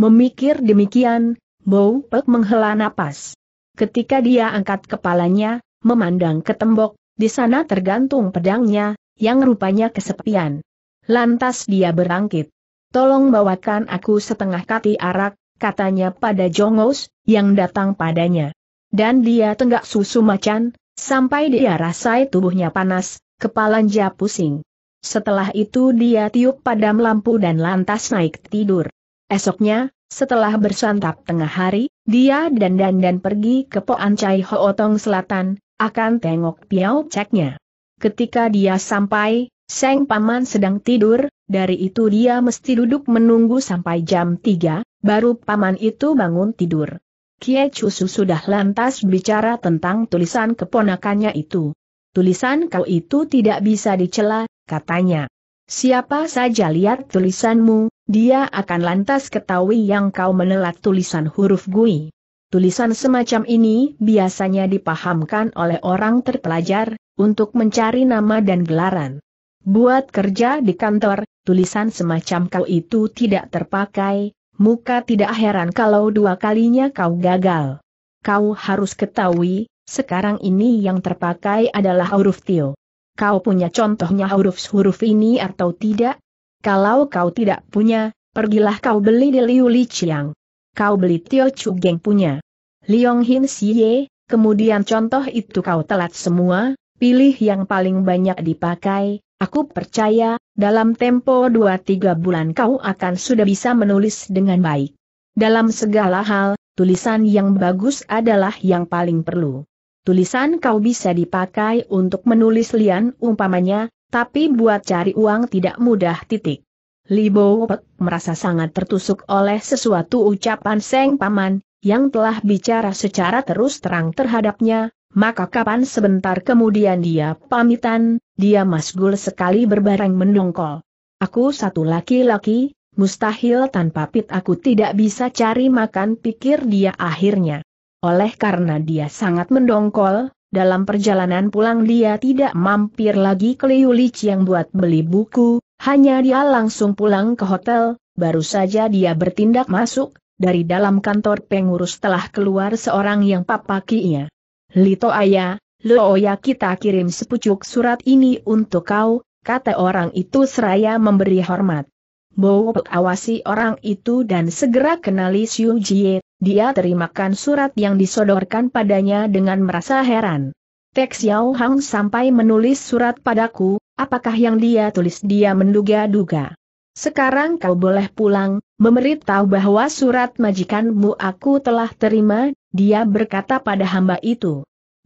Speaker 1: Memikir demikian, Bow Pek menghela napas. Ketika dia angkat kepalanya, memandang ke tembok, di sana tergantung pedangnya, yang rupanya kesepian. Lantas dia berangkit. Tolong bawakan aku setengah kati arak, katanya pada Jongos, yang datang padanya. Dan dia tenggak susu macan, Sampai dia rasai tubuhnya panas, kepalanya pusing. Setelah itu dia tiup padam lampu dan lantas naik tidur. Esoknya, setelah bersantap tengah hari, dia dan dan pergi ke Poan Chai Hootong Selatan, akan tengok piau Ceknya. Ketika dia sampai, Seng Paman sedang tidur, dari itu dia mesti duduk menunggu sampai jam 3, baru Paman itu bangun tidur. Kie Chusu sudah lantas bicara tentang tulisan keponakannya itu. Tulisan kau itu tidak bisa dicela, katanya. Siapa saja lihat tulisanmu, dia akan lantas ketahui yang kau menelat tulisan huruf gui. Tulisan semacam ini biasanya dipahamkan oleh orang terpelajar, untuk mencari nama dan gelaran. Buat kerja di kantor, tulisan semacam kau itu tidak terpakai, muka tidak heran kalau dua kalinya kau gagal. Kau harus ketahui, sekarang ini yang terpakai adalah huruf tio. Kau punya contohnya huruf-huruf ini atau tidak? Kalau kau tidak punya, pergilah kau beli di Liu Li Chiang. Kau beli Tio Chu Geng punya. Liong Hin Xie, kemudian contoh itu kau telat semua, pilih yang paling banyak dipakai, aku percaya, dalam tempo 2-3 bulan kau akan sudah bisa menulis dengan baik. Dalam segala hal, tulisan yang bagus adalah yang paling perlu. Tulisan kau bisa dipakai untuk menulis lian umpamanya, tapi buat cari uang tidak mudah titik. Libo Pek merasa sangat tertusuk oleh sesuatu ucapan Seng Paman, yang telah bicara secara terus terang terhadapnya, maka kapan sebentar kemudian dia pamitan, dia masgul sekali berbarang mendongkol. Aku satu laki-laki, mustahil tanpa pit aku tidak bisa cari makan pikir dia akhirnya. Oleh karena dia sangat mendongkol, dalam perjalanan pulang dia tidak mampir lagi ke Liulich yang buat beli buku, hanya dia langsung pulang ke hotel, baru saja dia bertindak masuk, dari dalam kantor pengurus telah keluar seorang yang papakinya. Lito Ayah, Oh ya kita kirim sepucuk surat ini untuk kau, kata orang itu seraya memberi hormat. Bowo awasi orang itu dan segera kenali Xiu Jie, dia terimakan surat yang disodorkan padanya dengan merasa heran. Tek Yao Hang sampai menulis surat padaku, apakah yang dia tulis dia menduga-duga. Sekarang kau boleh pulang, memberitahu bahwa surat majikanmu aku telah terima, dia berkata pada hamba itu.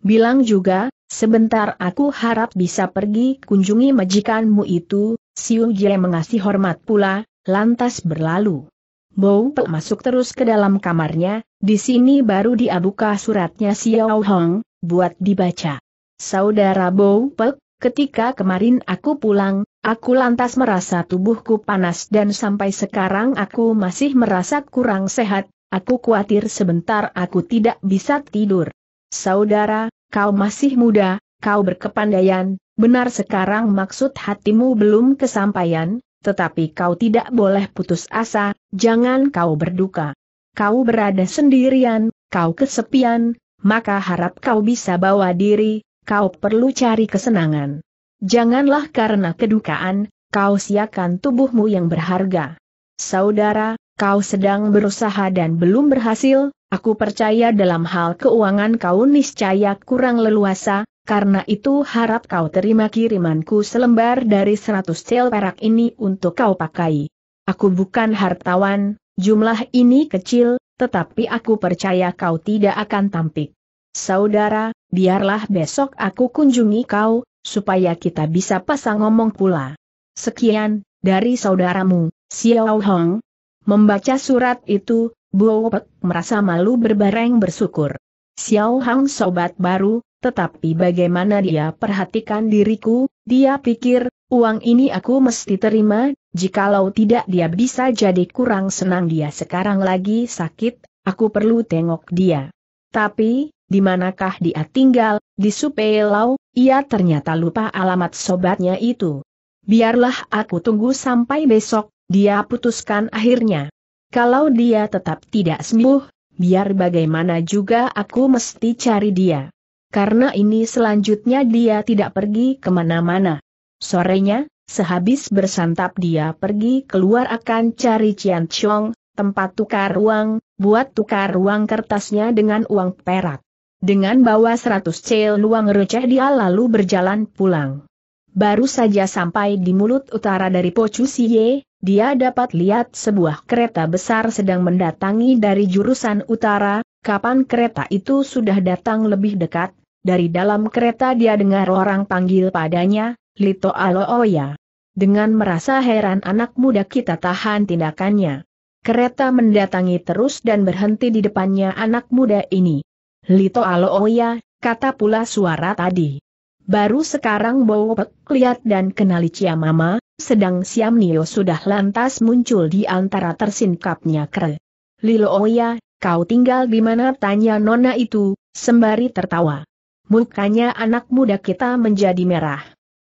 Speaker 1: Bilang juga, sebentar aku harap bisa pergi kunjungi majikanmu itu, Siu Jie mengasih hormat pula, lantas berlalu. Bou Pe masuk terus ke dalam kamarnya, di sini baru dia suratnya Xiao Hong, buat dibaca. Saudara Bou Pek, ketika kemarin aku pulang, aku lantas merasa tubuhku panas dan sampai sekarang aku masih merasa kurang sehat, aku khawatir sebentar aku tidak bisa tidur. Saudara, kau masih muda, kau berkepandaian, benar sekarang maksud hatimu belum kesampaian, tetapi kau tidak boleh putus asa, jangan kau berduka. Kau berada sendirian, kau kesepian, maka harap kau bisa bawa diri, kau perlu cari kesenangan. Janganlah karena kedukaan, kau siakan tubuhmu yang berharga. Saudara, kau sedang berusaha dan belum berhasil, aku percaya dalam hal keuangan kau niscaya kurang leluasa, karena itu harap kau terima kirimanku selembar dari seratus sel perak ini untuk kau pakai. Aku bukan hartawan, jumlah ini kecil, tetapi aku percaya kau tidak akan tampik. Saudara, biarlah besok aku kunjungi kau, supaya kita bisa pasang ngomong pula. Sekian, dari saudaramu, Xiao Hong, Membaca surat itu, Buopek merasa malu berbareng bersyukur. Xiao Hang sobat baru, tetapi bagaimana dia perhatikan diriku, dia pikir, uang ini aku mesti terima, jikalau tidak dia bisa jadi kurang senang dia sekarang lagi sakit, aku perlu tengok dia. Tapi, di manakah dia tinggal, di Supelau, ia ternyata lupa alamat sobatnya itu. Biarlah aku tunggu sampai besok, dia putuskan akhirnya. Kalau dia tetap tidak sembuh, biar bagaimana juga aku mesti cari dia. Karena ini selanjutnya dia tidak pergi kemana-mana. Sorenya, sehabis bersantap dia pergi keluar akan cari Cian Chong, tempat tukar uang, buat tukar uang kertasnya dengan uang perak. Dengan bawa seratus cel uang receh dia lalu berjalan pulang. Baru saja sampai di mulut utara dari Pocusie, dia dapat lihat sebuah kereta besar sedang mendatangi dari jurusan utara, kapan kereta itu sudah datang lebih dekat, dari dalam kereta dia dengar orang panggil padanya, Lito Alooya. Dengan merasa heran anak muda kita tahan tindakannya. Kereta mendatangi terus dan berhenti di depannya anak muda ini. Lito Alooya, kata pula suara tadi. Baru sekarang Pek lihat dan kenali Cia Mama, sedang Siam Nio sudah lantas muncul di antara tersingkapnya kre. Lilo Oya, oh kau tinggal di mana tanya nona itu, sembari tertawa. Mukanya anak muda kita menjadi merah.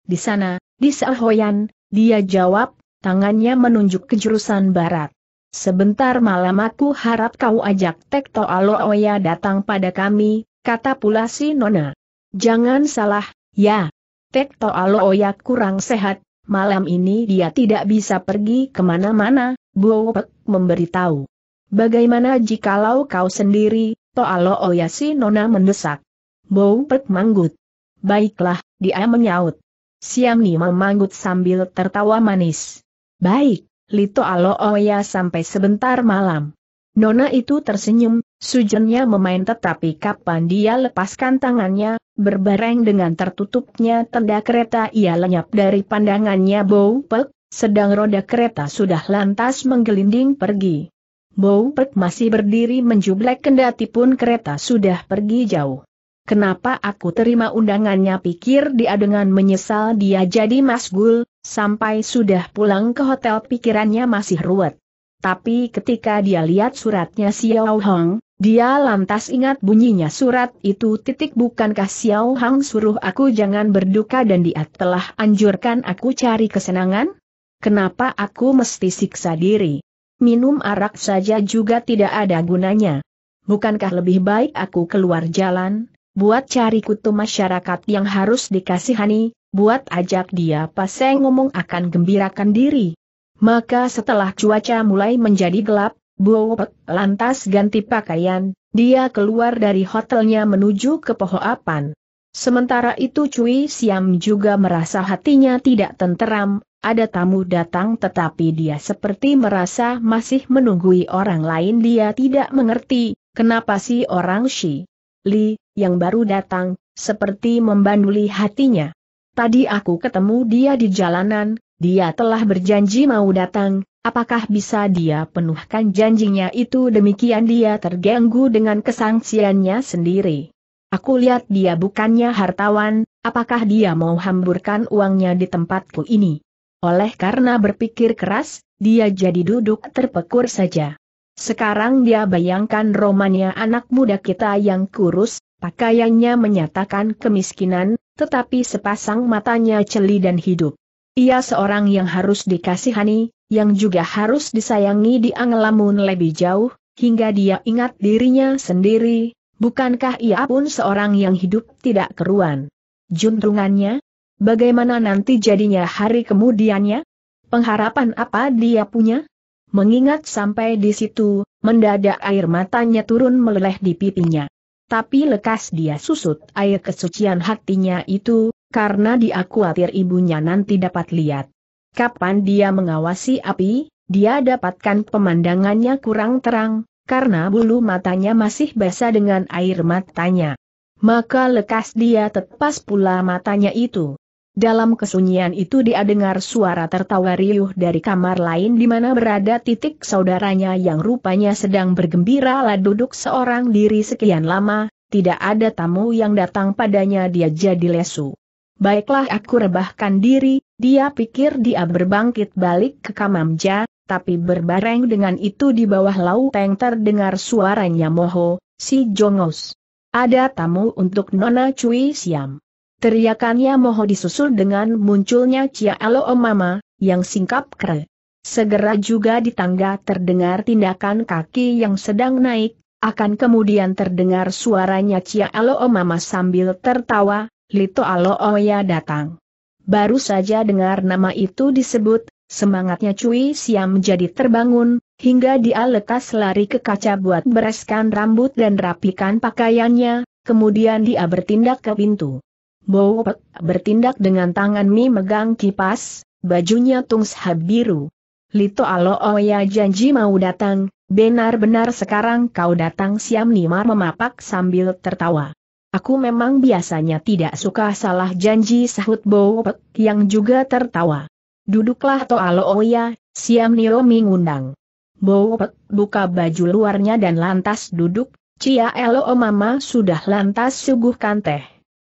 Speaker 1: Di sana, di Sahoyan, dia jawab, tangannya menunjuk ke jurusan barat. Sebentar malam aku harap kau ajak Tekto Oya oh datang pada kami, kata pula si Nona. Jangan salah, ya. Tekto Oya oh kurang sehat, Malam ini dia tidak bisa pergi kemana-mana, Buopek memberitahu. Bagaimana jikalau kau sendiri, Toalo Oyasi Nona mendesak. Buopek manggut. Baiklah, dia menyaut. Siam Siamni manggut sambil tertawa manis. Baik, Lito Alo Oya sampai sebentar malam. Nona itu tersenyum, sujennya memain tetapi kapan dia lepaskan tangannya, berbareng dengan tertutupnya tenda kereta ia lenyap dari pandangannya Bow Pek, sedang roda kereta sudah lantas menggelinding pergi. Bow Pek masih berdiri menjublek kendati pun kereta sudah pergi jauh. Kenapa aku terima undangannya pikir dia dengan menyesal dia jadi masgul, sampai sudah pulang ke hotel pikirannya masih ruwet. Tapi ketika dia lihat suratnya Xiao Hong, dia lantas ingat bunyinya surat itu titik bukankah Xiao Hang suruh aku jangan berduka dan dia telah anjurkan aku cari kesenangan? Kenapa aku mesti siksa diri? Minum arak saja juga tidak ada gunanya. Bukankah lebih baik aku keluar jalan, buat cari kutu masyarakat yang harus dikasihani, buat ajak dia pas saya ngomong akan gembirakan diri. Maka setelah cuaca mulai menjadi gelap, Buopek lantas ganti pakaian, dia keluar dari hotelnya menuju ke Pohoapan. Sementara itu Cui Siam juga merasa hatinya tidak tenteram, ada tamu datang tetapi dia seperti merasa masih menunggui orang lain dia tidak mengerti, kenapa si orang Shi Li, yang baru datang, seperti membanduli hatinya. Tadi aku ketemu dia di jalanan, dia telah berjanji mau datang, apakah bisa dia penuhkan janjinya itu demikian dia terganggu dengan kesangsiannya sendiri. Aku lihat dia bukannya hartawan, apakah dia mau hamburkan uangnya di tempatku ini. Oleh karena berpikir keras, dia jadi duduk terpekur saja. Sekarang dia bayangkan romannya anak muda kita yang kurus, pakaiannya menyatakan kemiskinan, tetapi sepasang matanya celi dan hidup. Ia seorang yang harus dikasihani, yang juga harus disayangi di Angelamun lebih jauh, hingga dia ingat dirinya sendiri, bukankah ia pun seorang yang hidup tidak keruan. Juntrungannya? Bagaimana nanti jadinya hari kemudiannya? Pengharapan apa dia punya? Mengingat sampai di situ, mendadak air matanya turun meleleh di pipinya. Tapi lekas dia susut air kesucian hatinya itu, karena dia khawatir ibunya nanti dapat lihat. Kapan dia mengawasi api, dia dapatkan pemandangannya kurang terang, karena bulu matanya masih basah dengan air matanya. Maka lekas dia tepas pula matanya itu. Dalam kesunyian itu dia dengar suara tertawa riuh dari kamar lain di mana berada titik saudaranya yang rupanya sedang bergembira lah duduk seorang diri sekian lama, tidak ada tamu yang datang padanya dia jadi lesu. Baiklah aku rebahkan diri, dia pikir dia berbangkit balik ke Kamamja, tapi berbareng dengan itu di bawah lauteng terdengar suaranya Moho, si Jongos. Ada tamu untuk Nona Cui Siam. Teriakannya Moho disusul dengan munculnya Cia Alo Mama, yang singkap kere. Segera juga di tangga terdengar tindakan kaki yang sedang naik, akan kemudian terdengar suaranya Cia Alo Mama sambil tertawa, Lito Alooya oh datang. Baru saja dengar nama itu disebut, semangatnya Cui Siam menjadi terbangun, hingga dia lekas lari ke kaca buat bereskan rambut dan rapikan pakaiannya, kemudian dia bertindak ke pintu. Bowopek bertindak dengan tangan mi megang kipas, bajunya tungshab biru. Lito Alooya oh janji mau datang, benar-benar sekarang kau datang Siam Nimar memapak sambil tertawa. Aku memang biasanya tidak suka salah janji sahut Bowopek yang juga tertawa. Duduklah Toalo Oya, oh Siam Nio undang. Bowopek buka baju luarnya dan lantas duduk, Cia Elo oh Mama sudah lantas suguhkan teh.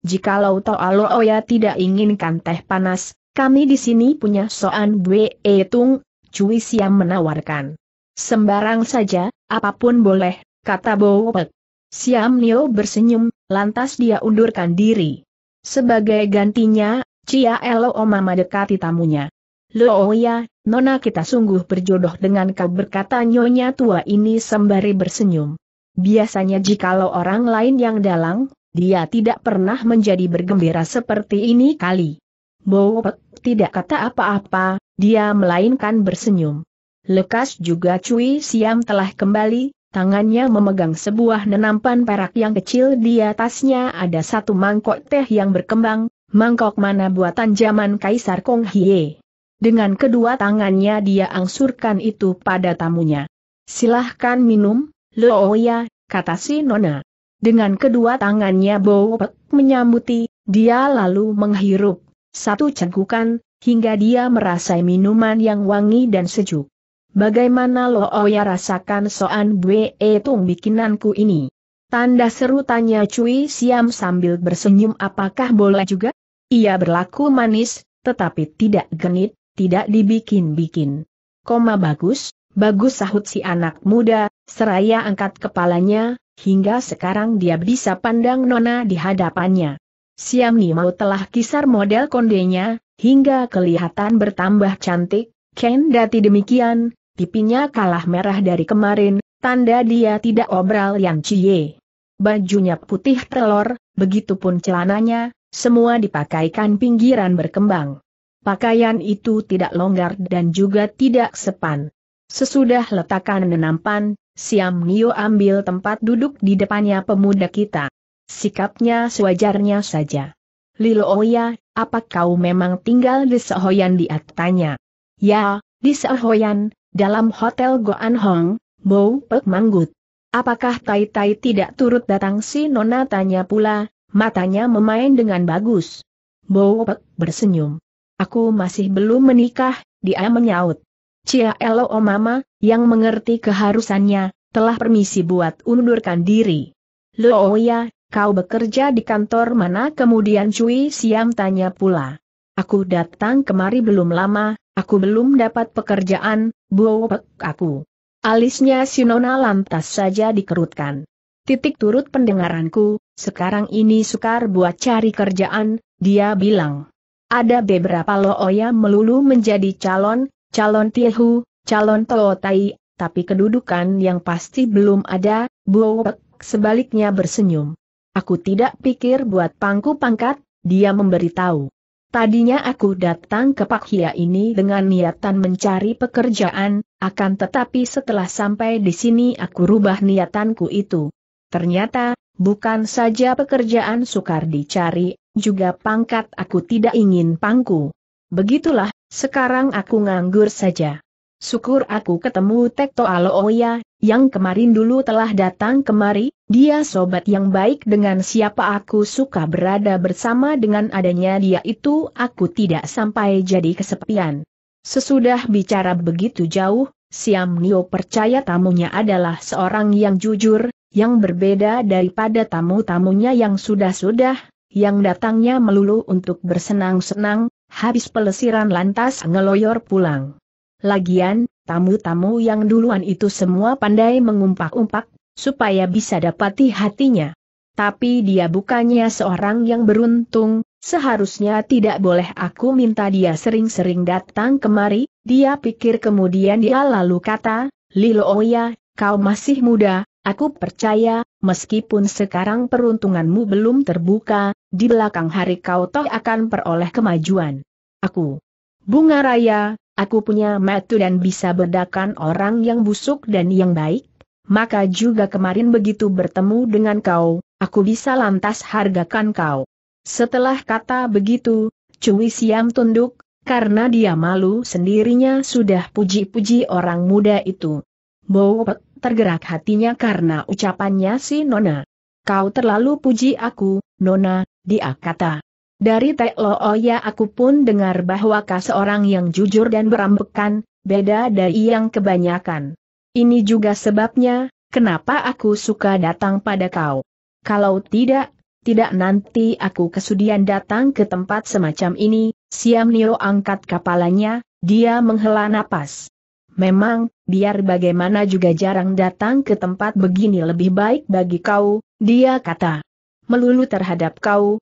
Speaker 1: Jikalau Toalo Oya oh tidak inginkan teh panas, kami di sini punya soan bue tung. Cui Siam menawarkan. Sembarang saja, apapun boleh, kata Bowopek. Siam Nio bersenyum, lantas dia undurkan diri. Sebagai gantinya, Cia Elo Oma mendekati tamunya. ya, nona kita sungguh berjodoh dengan kau berkata nyonya tua ini sembari bersenyum. Biasanya jikalau orang lain yang dalang, dia tidak pernah menjadi bergembira seperti ini kali. Bopek tidak kata apa-apa, dia melainkan bersenyum. Lekas juga Cui Siam telah kembali, tangannya memegang sebuah nenampan perak yang kecil di atasnya ada satu mangkok teh yang berkembang, mangkok mana buatan zaman Kaisar Kong Hye. Dengan kedua tangannya dia angsurkan itu pada tamunya. Silahkan minum, Looya, kata si Nona. Dengan kedua tangannya Bowpek menyambuti, dia lalu menghirup satu cegukan, hingga dia merasai minuman yang wangi dan sejuk. Bagaimana lo Oya oh rasakan soan bue tung bikinanku ini? Tanda seru tanya Cui Siam sambil bersenyum apakah boleh juga? Ia berlaku manis, tetapi tidak genit, tidak dibikin-bikin. Koma bagus, bagus sahut si anak muda, seraya angkat kepalanya, hingga sekarang dia bisa pandang Nona di hadapannya. Siam Nimau telah kisar model kondenya, hingga kelihatan bertambah cantik, Kendati demikian, Pipinya kalah merah dari kemarin, tanda dia tidak obral yang cie. Bajunya putih telur, begitupun celananya, semua dipakaikan pinggiran berkembang. Pakaian itu tidak longgar dan juga tidak sepan. Sesudah letakan nenampan, Siam Nio ambil tempat duduk di depannya pemuda kita. Sikapnya sewajarnya saja. Lilo Oya, apa kau memang tinggal di Sehoyan di tanya. Ya, di Sehoyan, dalam hotel Goan Hong, Bo Pek manggut. Apakah Tai Tai tidak turut datang si Nona tanya pula, matanya memain dengan bagus. Bo Pek bersenyum. Aku masih belum menikah, dia menyaut. Cia Elo Mama, yang mengerti keharusannya, telah permisi buat undurkan diri. Lo ya, kau bekerja di kantor mana kemudian Cui Siam tanya pula. Aku datang kemari belum lama, aku belum dapat pekerjaan, Buopek aku. Alisnya si Nona lantas saja dikerutkan. Titik turut pendengaranku, sekarang ini sukar buat cari kerjaan, dia bilang. Ada beberapa looya melulu menjadi calon, calon tiehu, calon tootai, tapi kedudukan yang pasti belum ada, Buopek sebaliknya bersenyum. Aku tidak pikir buat pangku pangkat, dia memberitahu. Tadinya aku datang ke Pak Hia ini dengan niatan mencari pekerjaan, akan tetapi setelah sampai di sini aku rubah niatanku itu. Ternyata, bukan saja pekerjaan sukar dicari, juga pangkat aku tidak ingin pangku. Begitulah, sekarang aku nganggur saja. Syukur aku ketemu Tekto Alooya, oh yang kemarin dulu telah datang kemari, dia sobat yang baik dengan siapa aku suka berada bersama dengan adanya dia itu aku tidak sampai jadi kesepian. Sesudah bicara begitu jauh, Siam Nio percaya tamunya adalah seorang yang jujur, yang berbeda daripada tamu-tamunya yang sudah-sudah, yang datangnya melulu untuk bersenang-senang, habis pelesiran lantas ngeloyor pulang. Lagian, tamu-tamu yang duluan itu semua pandai mengumpak-umpak, supaya bisa dapati hatinya. Tapi dia bukannya seorang yang beruntung, seharusnya tidak boleh aku minta dia sering-sering datang kemari, dia pikir kemudian dia lalu kata, Lilo Oya, kau masih muda, aku percaya, meskipun sekarang peruntunganmu belum terbuka, di belakang hari kau toh akan peroleh kemajuan. Aku, Bunga Raya, aku punya metu dan bisa bedakan orang yang busuk dan yang baik, maka juga kemarin begitu bertemu dengan kau, aku bisa lantas hargakan kau. Setelah kata begitu, Cui Siam tunduk, karena dia malu sendirinya sudah puji-puji orang muda itu. Bowpek tergerak hatinya karena ucapannya si Nona. Kau terlalu puji aku, Nona, dia kata. Dari Tek Looya oh aku pun dengar bahwa kau seorang yang jujur dan berambekan, beda dari yang kebanyakan. Ini juga sebabnya, kenapa aku suka datang pada kau. Kalau tidak, tidak nanti aku kesudian datang ke tempat semacam ini, Siam Nio angkat kepalanya, dia menghela napas. Memang, biar bagaimana juga jarang datang ke tempat begini lebih baik bagi kau, dia kata. Melulu terhadap kau,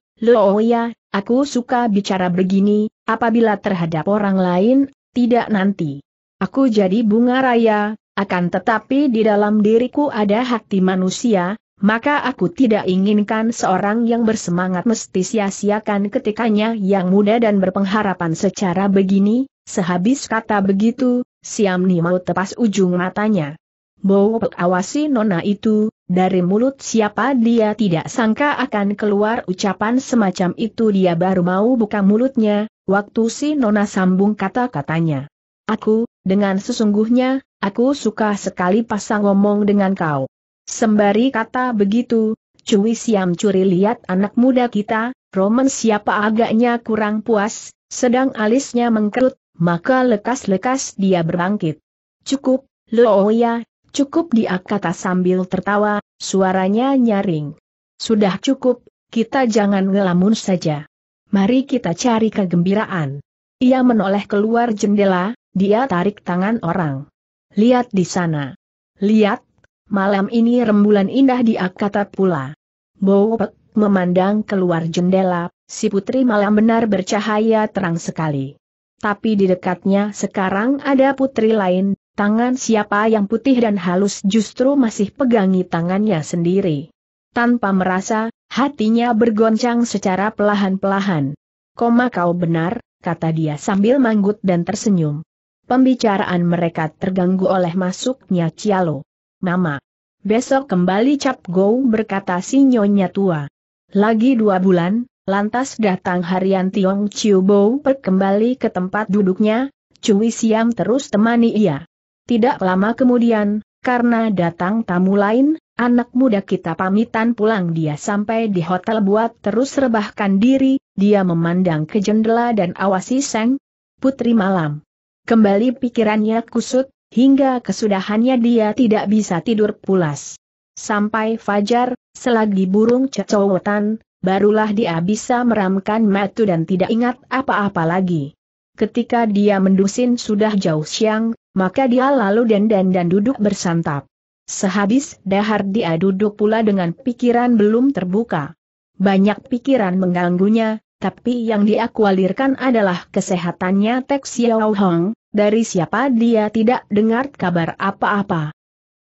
Speaker 1: ya, aku suka bicara begini, apabila terhadap orang lain, tidak nanti. Aku jadi bunga raya, akan tetapi di dalam diriku ada hati manusia, maka aku tidak inginkan seorang yang bersemangat mesti sia-siakan ketikanya yang muda dan berpengharapan secara begini, sehabis kata begitu, Siamni mau tepas ujung matanya. Bowo awasi nona itu, dari mulut siapa dia tidak sangka akan keluar ucapan semacam itu dia baru mau buka mulutnya, waktu si Nona sambung kata-katanya. Aku, dengan sesungguhnya, aku suka sekali pasang ngomong dengan kau. Sembari kata begitu, Cui Siam curi lihat anak muda kita, Roman siapa agaknya kurang puas, sedang alisnya mengkerut, maka lekas-lekas dia berbangkit. Cukup, ya Cukup dia kata sambil tertawa, suaranya nyaring. Sudah cukup, kita jangan ngelamun saja. Mari kita cari kegembiraan. Ia menoleh keluar jendela, dia tarik tangan orang. Lihat di sana. Lihat, malam ini rembulan indah dia kata pula. Bowpek memandang keluar jendela, si putri malam benar bercahaya terang sekali. Tapi di dekatnya sekarang ada putri lain, Tangan siapa yang putih dan halus justru masih pegangi tangannya sendiri. Tanpa merasa, hatinya bergoncang secara pelahan-pelahan. Koma kau benar, kata dia sambil manggut dan tersenyum. Pembicaraan mereka terganggu oleh masuknya Cialo. Mama. Besok kembali Cap Go berkata si nyonya tua. Lagi dua bulan, lantas datang harian Tiong Chiu Bo kembali ke tempat duduknya, Cui Siam terus temani ia. Tidak lama kemudian, karena datang tamu lain, anak muda kita pamitan pulang dia sampai di hotel buat terus rebahkan diri, dia memandang ke jendela dan awasi Seng, putri malam. Kembali pikirannya kusut, hingga kesudahannya dia tidak bisa tidur pulas. Sampai fajar, selagi burung cecowotan, barulah dia bisa meramkan matu dan tidak ingat apa-apa lagi. Ketika dia mendusin sudah jauh siang, maka dia lalu dandan dan duduk bersantap. Sehabis dahar dia duduk pula dengan pikiran belum terbuka. Banyak pikiran mengganggunya, tapi yang dia kualirkan adalah kesehatannya Tek Xiao Hong, dari siapa dia tidak dengar kabar apa-apa.